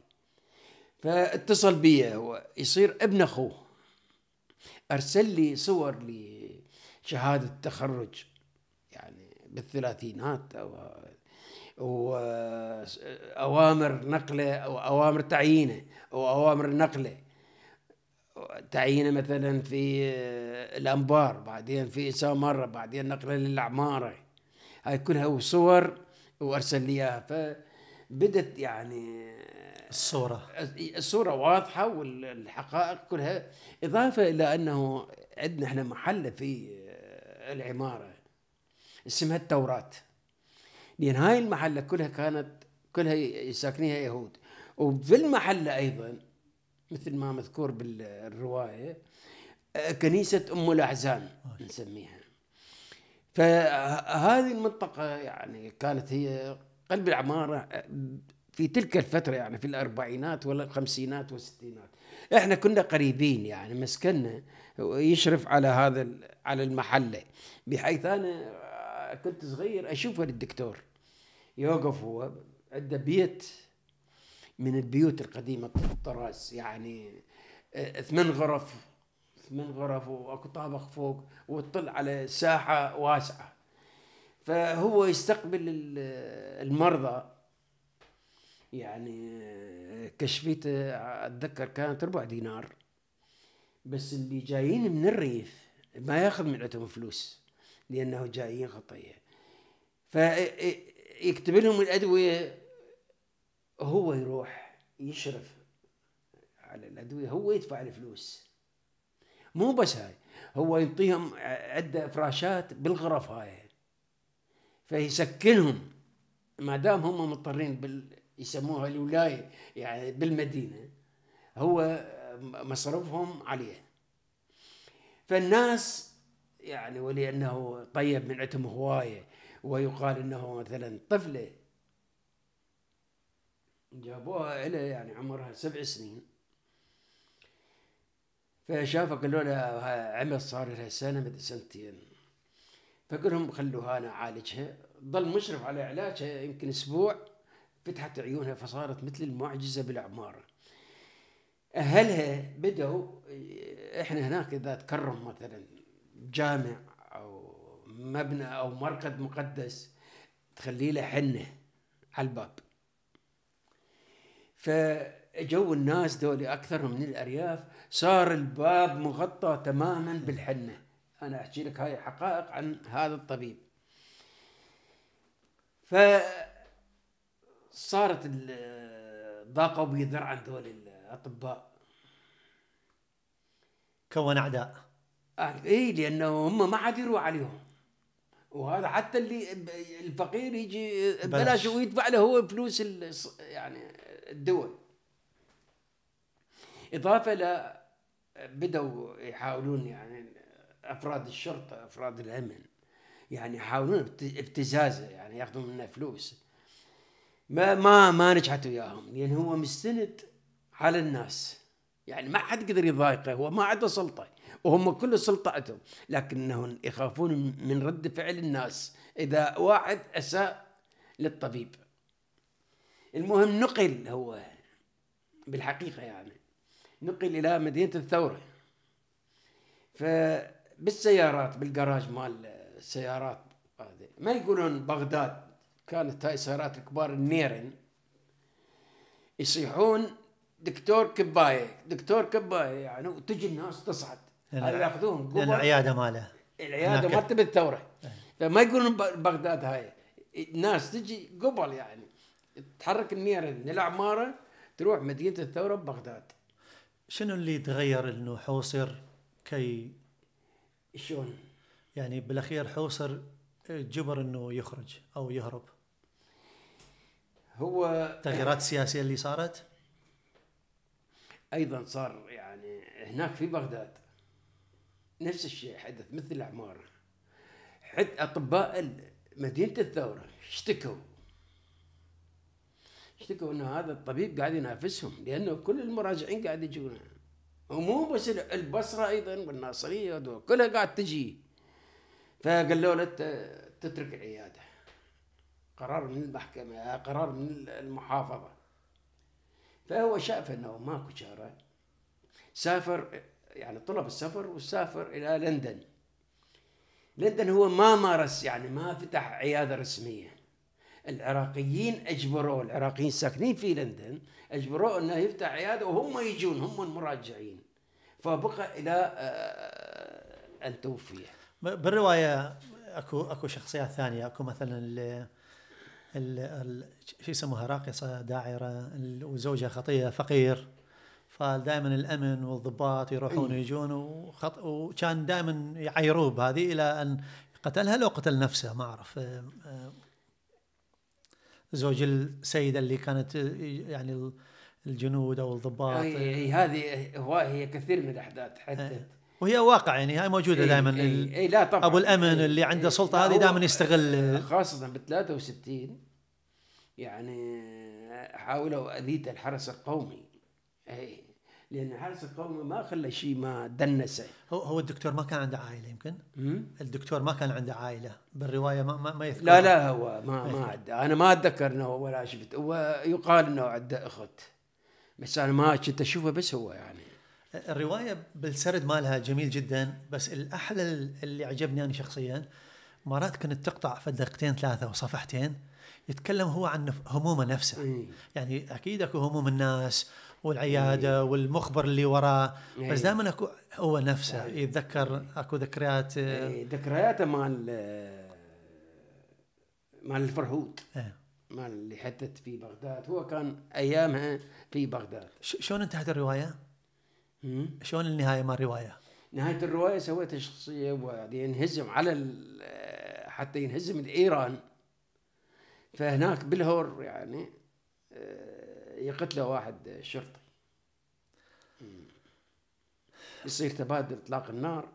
فاتصل بي هو يصير ابن أخوه أرسل لي صور لشهادة التخرج يعني بالثلاثينات أو وأوامر نقله أو أوامر تعيينه أو أوامر نقله تعيينه مثلا في الأنبار بعدين في سامرة بعدين نقله للعمارة هاي كلها صور وأرسل لي إياها فبدت يعني الصورة الصورة واضحة والحقائق كلها إضافة إلى أنه عندنا احنا محل في العمارة اسمها التوراة لان هاي المحله كلها كانت كلها ساكنيها يهود وفي المحله ايضا مثل ما مذكور بالروايه كنيسه ام الاحزان نسميها فهذه المنطقه يعني كانت هي قلب العماره في تلك الفتره يعني في الاربعينات ولا الخمسينات والستينات احنا كنا قريبين يعني مسكننا يشرف على هذا على المحله بحيث انا كنت صغير اشوف للدكتور يوقف هو عنده بيت من البيوت القديمه الطراز يعني آه، ثمان غرف ثمان غرف واكو طابق فوق وتطل على ساحه واسعه فهو يستقبل آه، المرضى يعني آه، كشفيته اتذكر كانت ربع دينار بس اللي جايين من الريف ما ياخذ من عندهم فلوس لأنه جايين خطية فيكتب لهم الأدوية هو يروح يشرف على الأدوية هو يدفع الفلوس مو بس هاي هو يعطيهم عدة فراشات بالغرف هاي فيسكنهم ما دام هم مضطرين بال يسموها الولاية يعني بالمدينة هو مصرفهم عليه فالناس يعني ولأنه طيب من عندهم هواية ويقال أنه مثلا طفلة جابوها له يعني عمرها سبع سنين فشافوا قالوا لها عمل صار لها سنة مدري سنتين فقال لهم خلوها أنا أعالجها ظل مشرف على علاجها يمكن أسبوع فتحت عيونها فصارت مثل المعجزة بالاعمار أهلها بدوا إحنا هناك إذا تكرم مثلا جامع او مبنى او مرقد مقدس تخلي له حنه على الباب فجو الناس دول اكثر من الارياف صار الباب مغطى تماما بالحنه انا احكي لك هاي حقائق عن هذا الطبيب فصارت ضاقوا بذرعا دول الاطباء كون اعداء قال ايه لانه هم ما يروح عليهم وهذا حتى اللي الفقير يجي ببلاش ويدفع له هو فلوس يعني الدول اضافه ل بدأوا يحاولون يعني افراد الشرطه افراد الامن يعني يحاولون ابتزازه يعني ياخذون منه فلوس ما ما ما نجحت وياهم لان يعني هو مستند على الناس يعني ما حد قدر يضايقه هو ما عنده سلطه وهم كل سلطاتهم لكنهم يخافون من رد فعل الناس إذا واحد أساء للطبيب المهم نقل هو بالحقيقة يعني نقل إلى مدينة الثورة فبالسيارات بالجراج مال السيارات هذه ما يقولون بغداد كانت هاي السيارات الكبار النيرن يصيحون دكتور كباية دكتور كباية يعني وتجي الناس تصعد هل العياده ماله العياده مرتب الثوره إيه. فما يقولون بغداد هاي الناس تجي قبل يعني تحرك النيره من العماره تروح مدينه الثوره ببغداد شنو اللي تغير انه حوصر كي شلون؟ يعني بالاخير حوصر آه، جبر انه يخرج او يهرب هو التغييرات السياسيه اللي صارت ايضا صار يعني هناك في بغداد نفس الشيء حدث مثل العمارة حد أطباء مدينة الثورة اشتكوا اشتكوا انه هذا الطبيب قاعد ينافسهم لانه كل المراجعين قاعد يجون ومو بس البصره ايضا والناصريه ودول كلها قاعد تجي فقالوا له تترك العياده قرار من المحكمه قرار من المحافظه فهو شاف انه ماكو شارع سافر يعني طلب السفر وسافر الى لندن لندن هو ما مارس يعني ما فتح عياده رسميه العراقيين اجبروه العراقيين ساكنين في لندن اجبروه انه يفتح عياده وهم يجون هم المراجعين فبقى الى ان آه، توفي بالروايه اكو اكو شخصيات ثانيه اكو مثلا ال ال شو يسموها راقصه داعره وزوجها خطيه فقير فدائما الامن والضباط يروحون إيه. ويجون وخط... وكان دائما يعيروه بهذه الى ان قتلها لو قتل نفسه ما اعرف زوج السيده اللي كانت آه، يعني الجنود او الضباط اي إيه، إيه، هذه هي كثير من الاحداث حدثت آه، وهي واقع يعني هاي موجوده دائما اي, لا طبعا ابو الامن اللي عنده سلطه هذه دائما يستغل خاصه ب 63 يعني حاولوا اذيت الحرس القومي اي لان حارس القومي ما خلى شيء ما دنسه هو هو الدكتور ما كان عنده عائله يمكن الدكتور ما كان عنده عائله بالروايه ما ما, ما يذكر لا لا هو ما ما عنده انا ما اتذكر انه ولا شفت ويقال انه عنده اخت بس انا ما كنت اشوفه بس هو يعني الروايه بالسرد مالها جميل جدا بس الاحلى اللي عجبني انا شخصيا مرات كنت تقطع في دقيقتين ثلاثه وصفحتين يتكلم هو عن همومه نفسه إيه. يعني اكيد اكو هموم الناس والعياده إيه. والمخبر اللي وراه بس إيه. دائما اكو هو نفسه إيه. يتذكر اكو ذكريات آه، ذكرياته مال آه، مال الفرهود مال اللي حدث في بغداد هو كان ايامها في بغداد شلون انتهت الروايه؟ شلون النهايه مال الروايه؟ نهايه الروايه سويتها شخصيه وبعدين على حتى ينهزم لايران فهناك بالهور يعني آه، يقتله واحد شرطي يصير تبادل اطلاق النار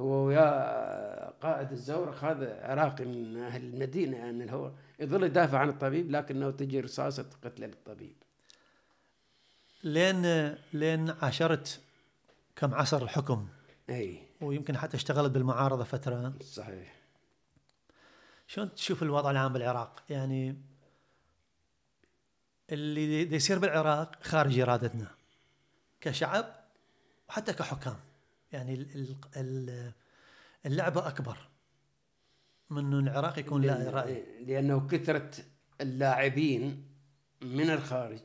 هو ويا قائد الزورق هذا عراقي من اهل المدينه يعني هو يظل يدافع عن الطبيب لكنه تجي رصاصه قتله للطبيب لين لين عاشرت كم عصر الحكم اي ويمكن حتى اشتغلت بالمعارضه فتره صحيح شلون تشوف الوضع العام بالعراق يعني اللي دي يصير بالعراق خارج ارادتنا كشعب وحتى كحكام يعني اللعبه اكبر من انه العراق يكون له راي لانه كثره اللاعبين من الخارج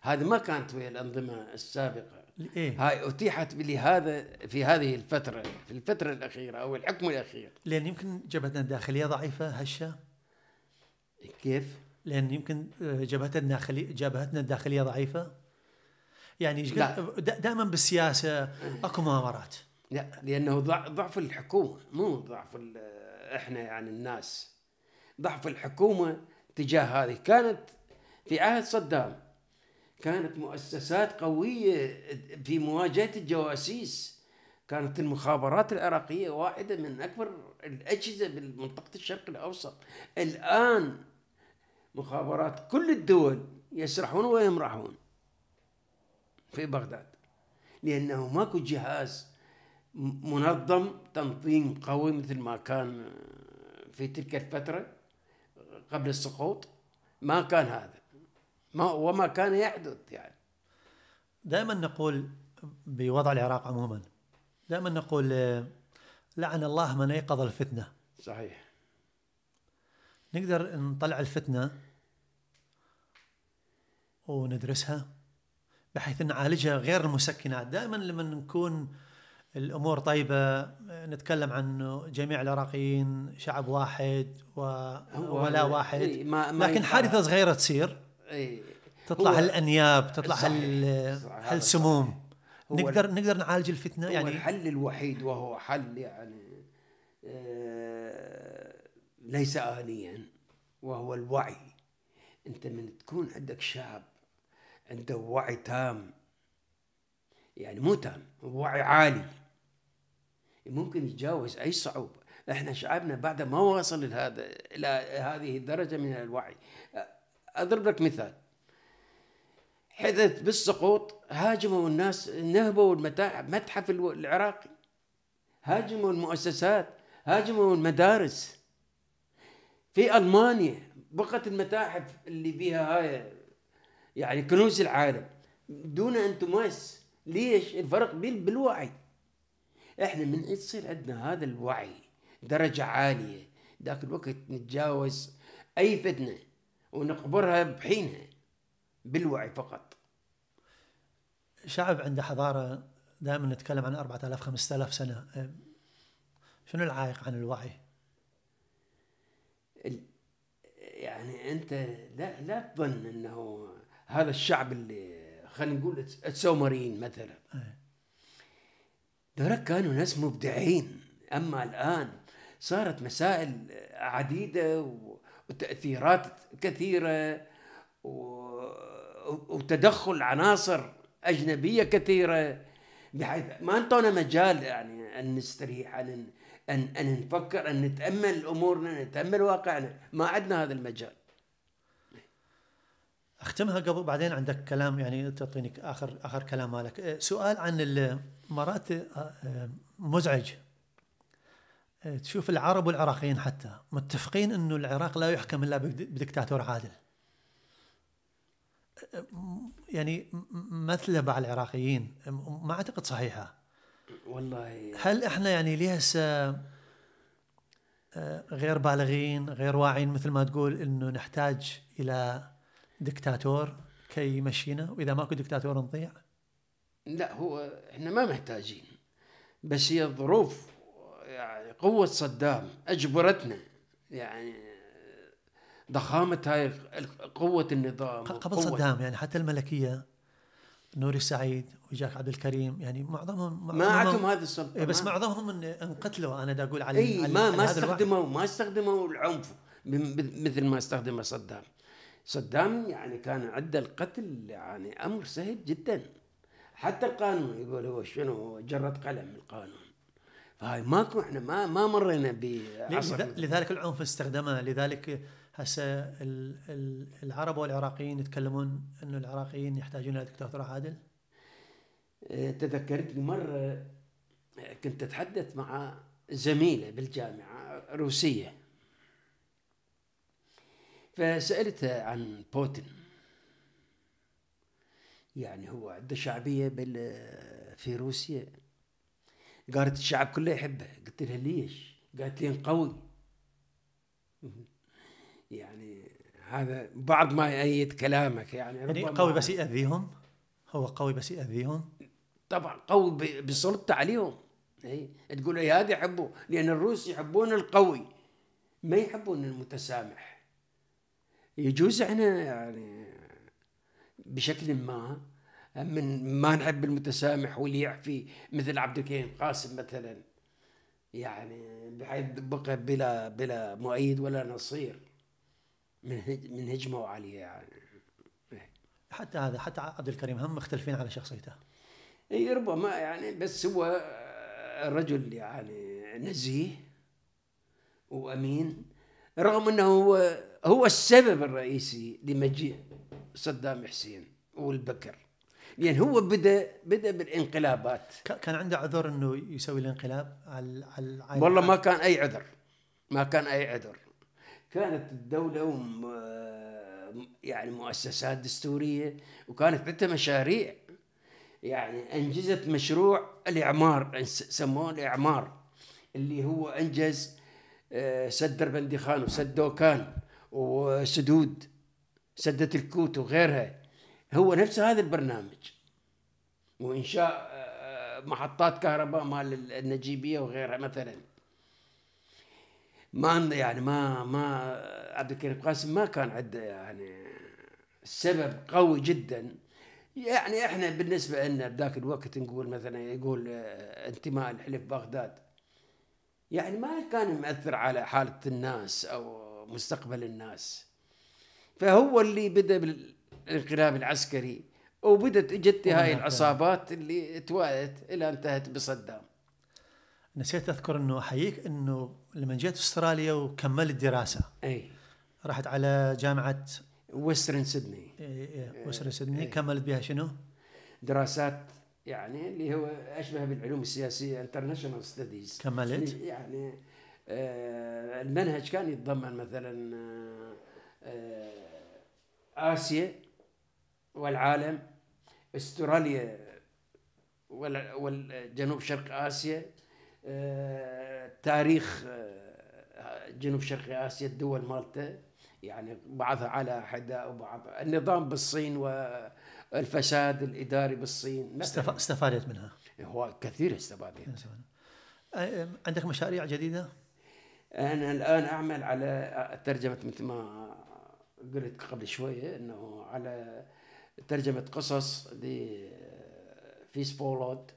هذه ما كانت في الانظمه السابقه إيه؟ هاي اتيحت لهذا في هذه الفتره في الفتره الاخيره او الحكم الاخير لان يمكن جبهتنا الداخليه ضعيفه هشه كيف؟ لان يمكن آه، جبهتنا الداخليه جبهتنا الداخليه ضعيفه يعني دائما بالسياسه اكو مؤامرات لا لانه ضعف الحكومه مو ضعف احنا يعني الناس ضعف الحكومه تجاه هذه كانت في عهد صدام كانت مؤسسات قويه في مواجهه الجواسيس كانت المخابرات العراقيه واحده من اكبر الاجهزه بمنطقه الشرق الاوسط الان مخابرات كل الدول يسرحون ويمرحون في بغداد لأنه ماكو جهاز منظم تنظيم قوي مثل ما كان في تلك الفترة قبل السقوط ما كان هذا ما وما كان يحدث يعني دائما نقول بوضع العراق عموما دائما نقول آه، لعن الله من ايقظ الفتنه صحيح نقدر نطلع الفتنه وندرسها بحيث نعالجها غير المسكنات دائما لما نكون الامور طيبه نتكلم عن جميع العراقيين شعب واحد و... ولا واحد ما ما لكن حادثه صغيره تصير اي تطلع هالانياب تطلع هالسموم نقدر نقدر نعالج الفتنه هو يعني الحل الوحيد وهو حل يعني آه، ليس انيا وهو الوعي انت من تكون عندك شعب عنده وعي تام يعني مو تام وعي عالي ممكن يتجاوز اي صعوبه احنا شعبنا بعد ما وصل لهذا الى هذه الدرجه من الوعي اضرب لك مثال حدث بالسقوط هاجموا الناس نهبوا المتحف العراقي هاجموا المؤسسات هاجموا المدارس في المانيا بقت المتاحف اللي بها هاي يعني كنوز العالم دون ان تماس ليش الفرق بين بالوعي احنا من يصير عندنا هذا الوعي درجة عالية ذاك الوقت نتجاوز اي فتنة ونقبرها بحينها بالوعي فقط شعب عنده حضارة دائما نتكلم عن 4000 5000 سنة شنو العائق عن الوعي؟ يعني انت لا لا تظن انه هذا الشعب اللي خلينا نقول السومريين مثلا ذولاك إيه. كانوا ناس مبدعين اما الان صارت مسائل عديده وتاثيرات كثيره وتدخل عناصر اجنبيه كثيره بحيث ما انطونا مجال يعني ان نستريح ان ان, أن نفكر ان نتامل امورنا نتامل واقعنا ما عندنا هذا المجال اختمها قبل بعدين عندك كلام يعني تعطيني اخر اخر كلام مالك أه، سؤال عن مرات أه، أه، مزعج تشوف العرب والعراقيين حتى متفقين انه العراق لا يحكم الا بدكتاتور عادل يعني مثلب على العراقيين ما اعتقد صحيحه والله هل احنا يعني ليه غير بالغين غير واعين مثل ما تقول انه نحتاج الى دكتاتور كي يمشينا واذا ماكو دكتاتور نضيع لا هو احنا ما محتاجين بس هي الظروف يعني قوة صدام أجبرتنا يعني ضخامة هاي قوة النظام قبل صدام يعني حتى الملكية نوري سعيد وجاك عبد الكريم يعني معظمهم, معظمهم ما عندهم هذه السلطه إيه، بس معظمهم انقتلوا انا دا اقول على اي ما على ما استخدموا ما استخدموا العنف مثل ما استخدمه صدام صدام يعني كان عدى القتل يعني امر سهل جدا حتى القانون يقول هو شنو جرة قلم القانون فهاي ماكو احنا ما ما مرينا ب لذلك العنف استخدمه لذلك هسه العرب والعراقيين يتكلمون انه العراقيين يحتاجون الى دكتور عادل إيه، تذكرتني مره إيه، كنت اتحدث مع زميله بالجامعه روسيه فسألتها عن بوتين يعني هو عنده شعبية بال في روسيا قالت الشعب كله يحبه قلت لها ليش قالت لي قوي يعني هذا بعض ما يأيد كلامك يعني, يعني قوي بس يأذيهم هو قوي بس يأذيهم طبعا قوي بسلطة عليهم هي إيه؟ تقول إيه هذا يحبوا لأن الروس يحبون القوي ما يحبون المتسامح يجوز احنا يعني بشكل ما من ما نحب المتسامح واللي يعفي مثل عبد الكريم قاسم مثلا يعني بحيث بقى بلا بلا مؤيد ولا نصير من من هجمه عليه يعني حتى هذا حتى عبد الكريم هم مختلفين على شخصيته اي ربما يعني بس هو رجل يعني نزيه وامين رغم انه هو هو السبب الرئيسي لمجيء صدام حسين والبكر لان يعني هو بدا بدا بالانقلابات كان عنده عذر انه يسوي الانقلاب على على والله ما كان اي عذر ما كان اي عذر كانت الدوله وم... يعني مؤسسات دستوريه وكانت عندها مشاريع يعني انجزت مشروع الاعمار سموه الاعمار اللي هو انجز آه، سد دربندخان وسد دوكان وسدود سدة الكوت وغيرها هو نفس هذا البرنامج وإنشاء آه، محطات كهرباء مال النجيبية وغيرها مثلا ما يعني ما ما عبد الكريم قاسم ما كان عنده يعني سبب قوي جدا يعني احنا بالنسبه لنا بذاك الوقت نقول مثلا يقول آه، انتماء الحلف بغداد يعني ما كان مأثر على حالة الناس أو مستقبل الناس فهو اللي بدا بالانقلاب العسكري وبدت اجت هاي العصابات اللي توالت الى انتهت بصدام نسيت اذكر انه احييك انه لما جيت استراليا وكملت دراسه اي رحت على جامعه ويسترن سيدني ويسترن سيدني أي. كملت بها شنو؟ دراسات يعني اللي هو اشبه بالعلوم السياسيه انترناشونال ستديز كملت؟ يعني آه، المنهج كان يتضمن مثلا آه، آسيا والعالم استراليا والجنوب شرق آسيا آه، تاريخ جنوب شرق آسيا الدول مالته يعني بعضها على حداء وبعض النظام بالصين والفساد الإداري بالصين استفادت منها هو كثير استفادت عندك مشاريع جديدة؟ انا الان اعمل على ترجمه مثل ما قلت قبل شويه انه على ترجمه قصص لفيس بولود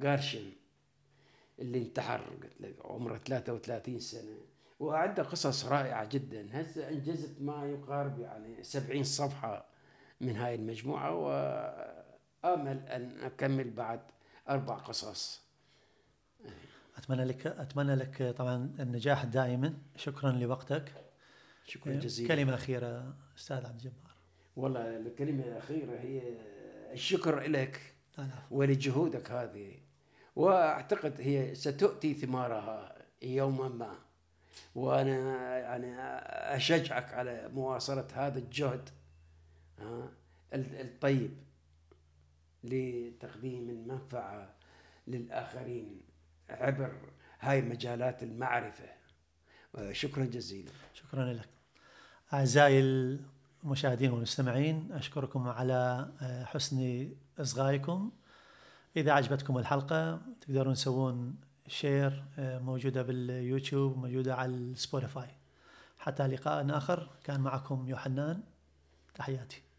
جارشن آه، اللي انتحر قلت لك عمره 33 سنه وعنده قصص رائعه جدا هسه انجزت ما يقارب يعني 70 صفحه من هاي المجموعه وامل ان اكمل بعد اربع قصص اتمنى لك اتمنى لك طبعا النجاح دائما شكرا لوقتك شكرا إيه، جزيلا كلمه اخيره استاذ عبد الجبار والله الكلمه الاخيره هي الشكر لك ولجهودك هذه واعتقد هي ستؤتي ثمارها يوما ما وانا يعني اشجعك على مواصله هذا الجهد الطيب لتقديم المنفعه للاخرين عبر هاي مجالات المعرفة آه، شكرا جزيلا شكرا لك أعزائي المشاهدين والمستمعين أشكركم على آه، حسن إصغائكم إذا عجبتكم الحلقة تقدرون تسوون شير آه، موجودة باليوتيوب موجودة على السبوتيفاي حتى لقاء آخر كان معكم يوحنان تحياتي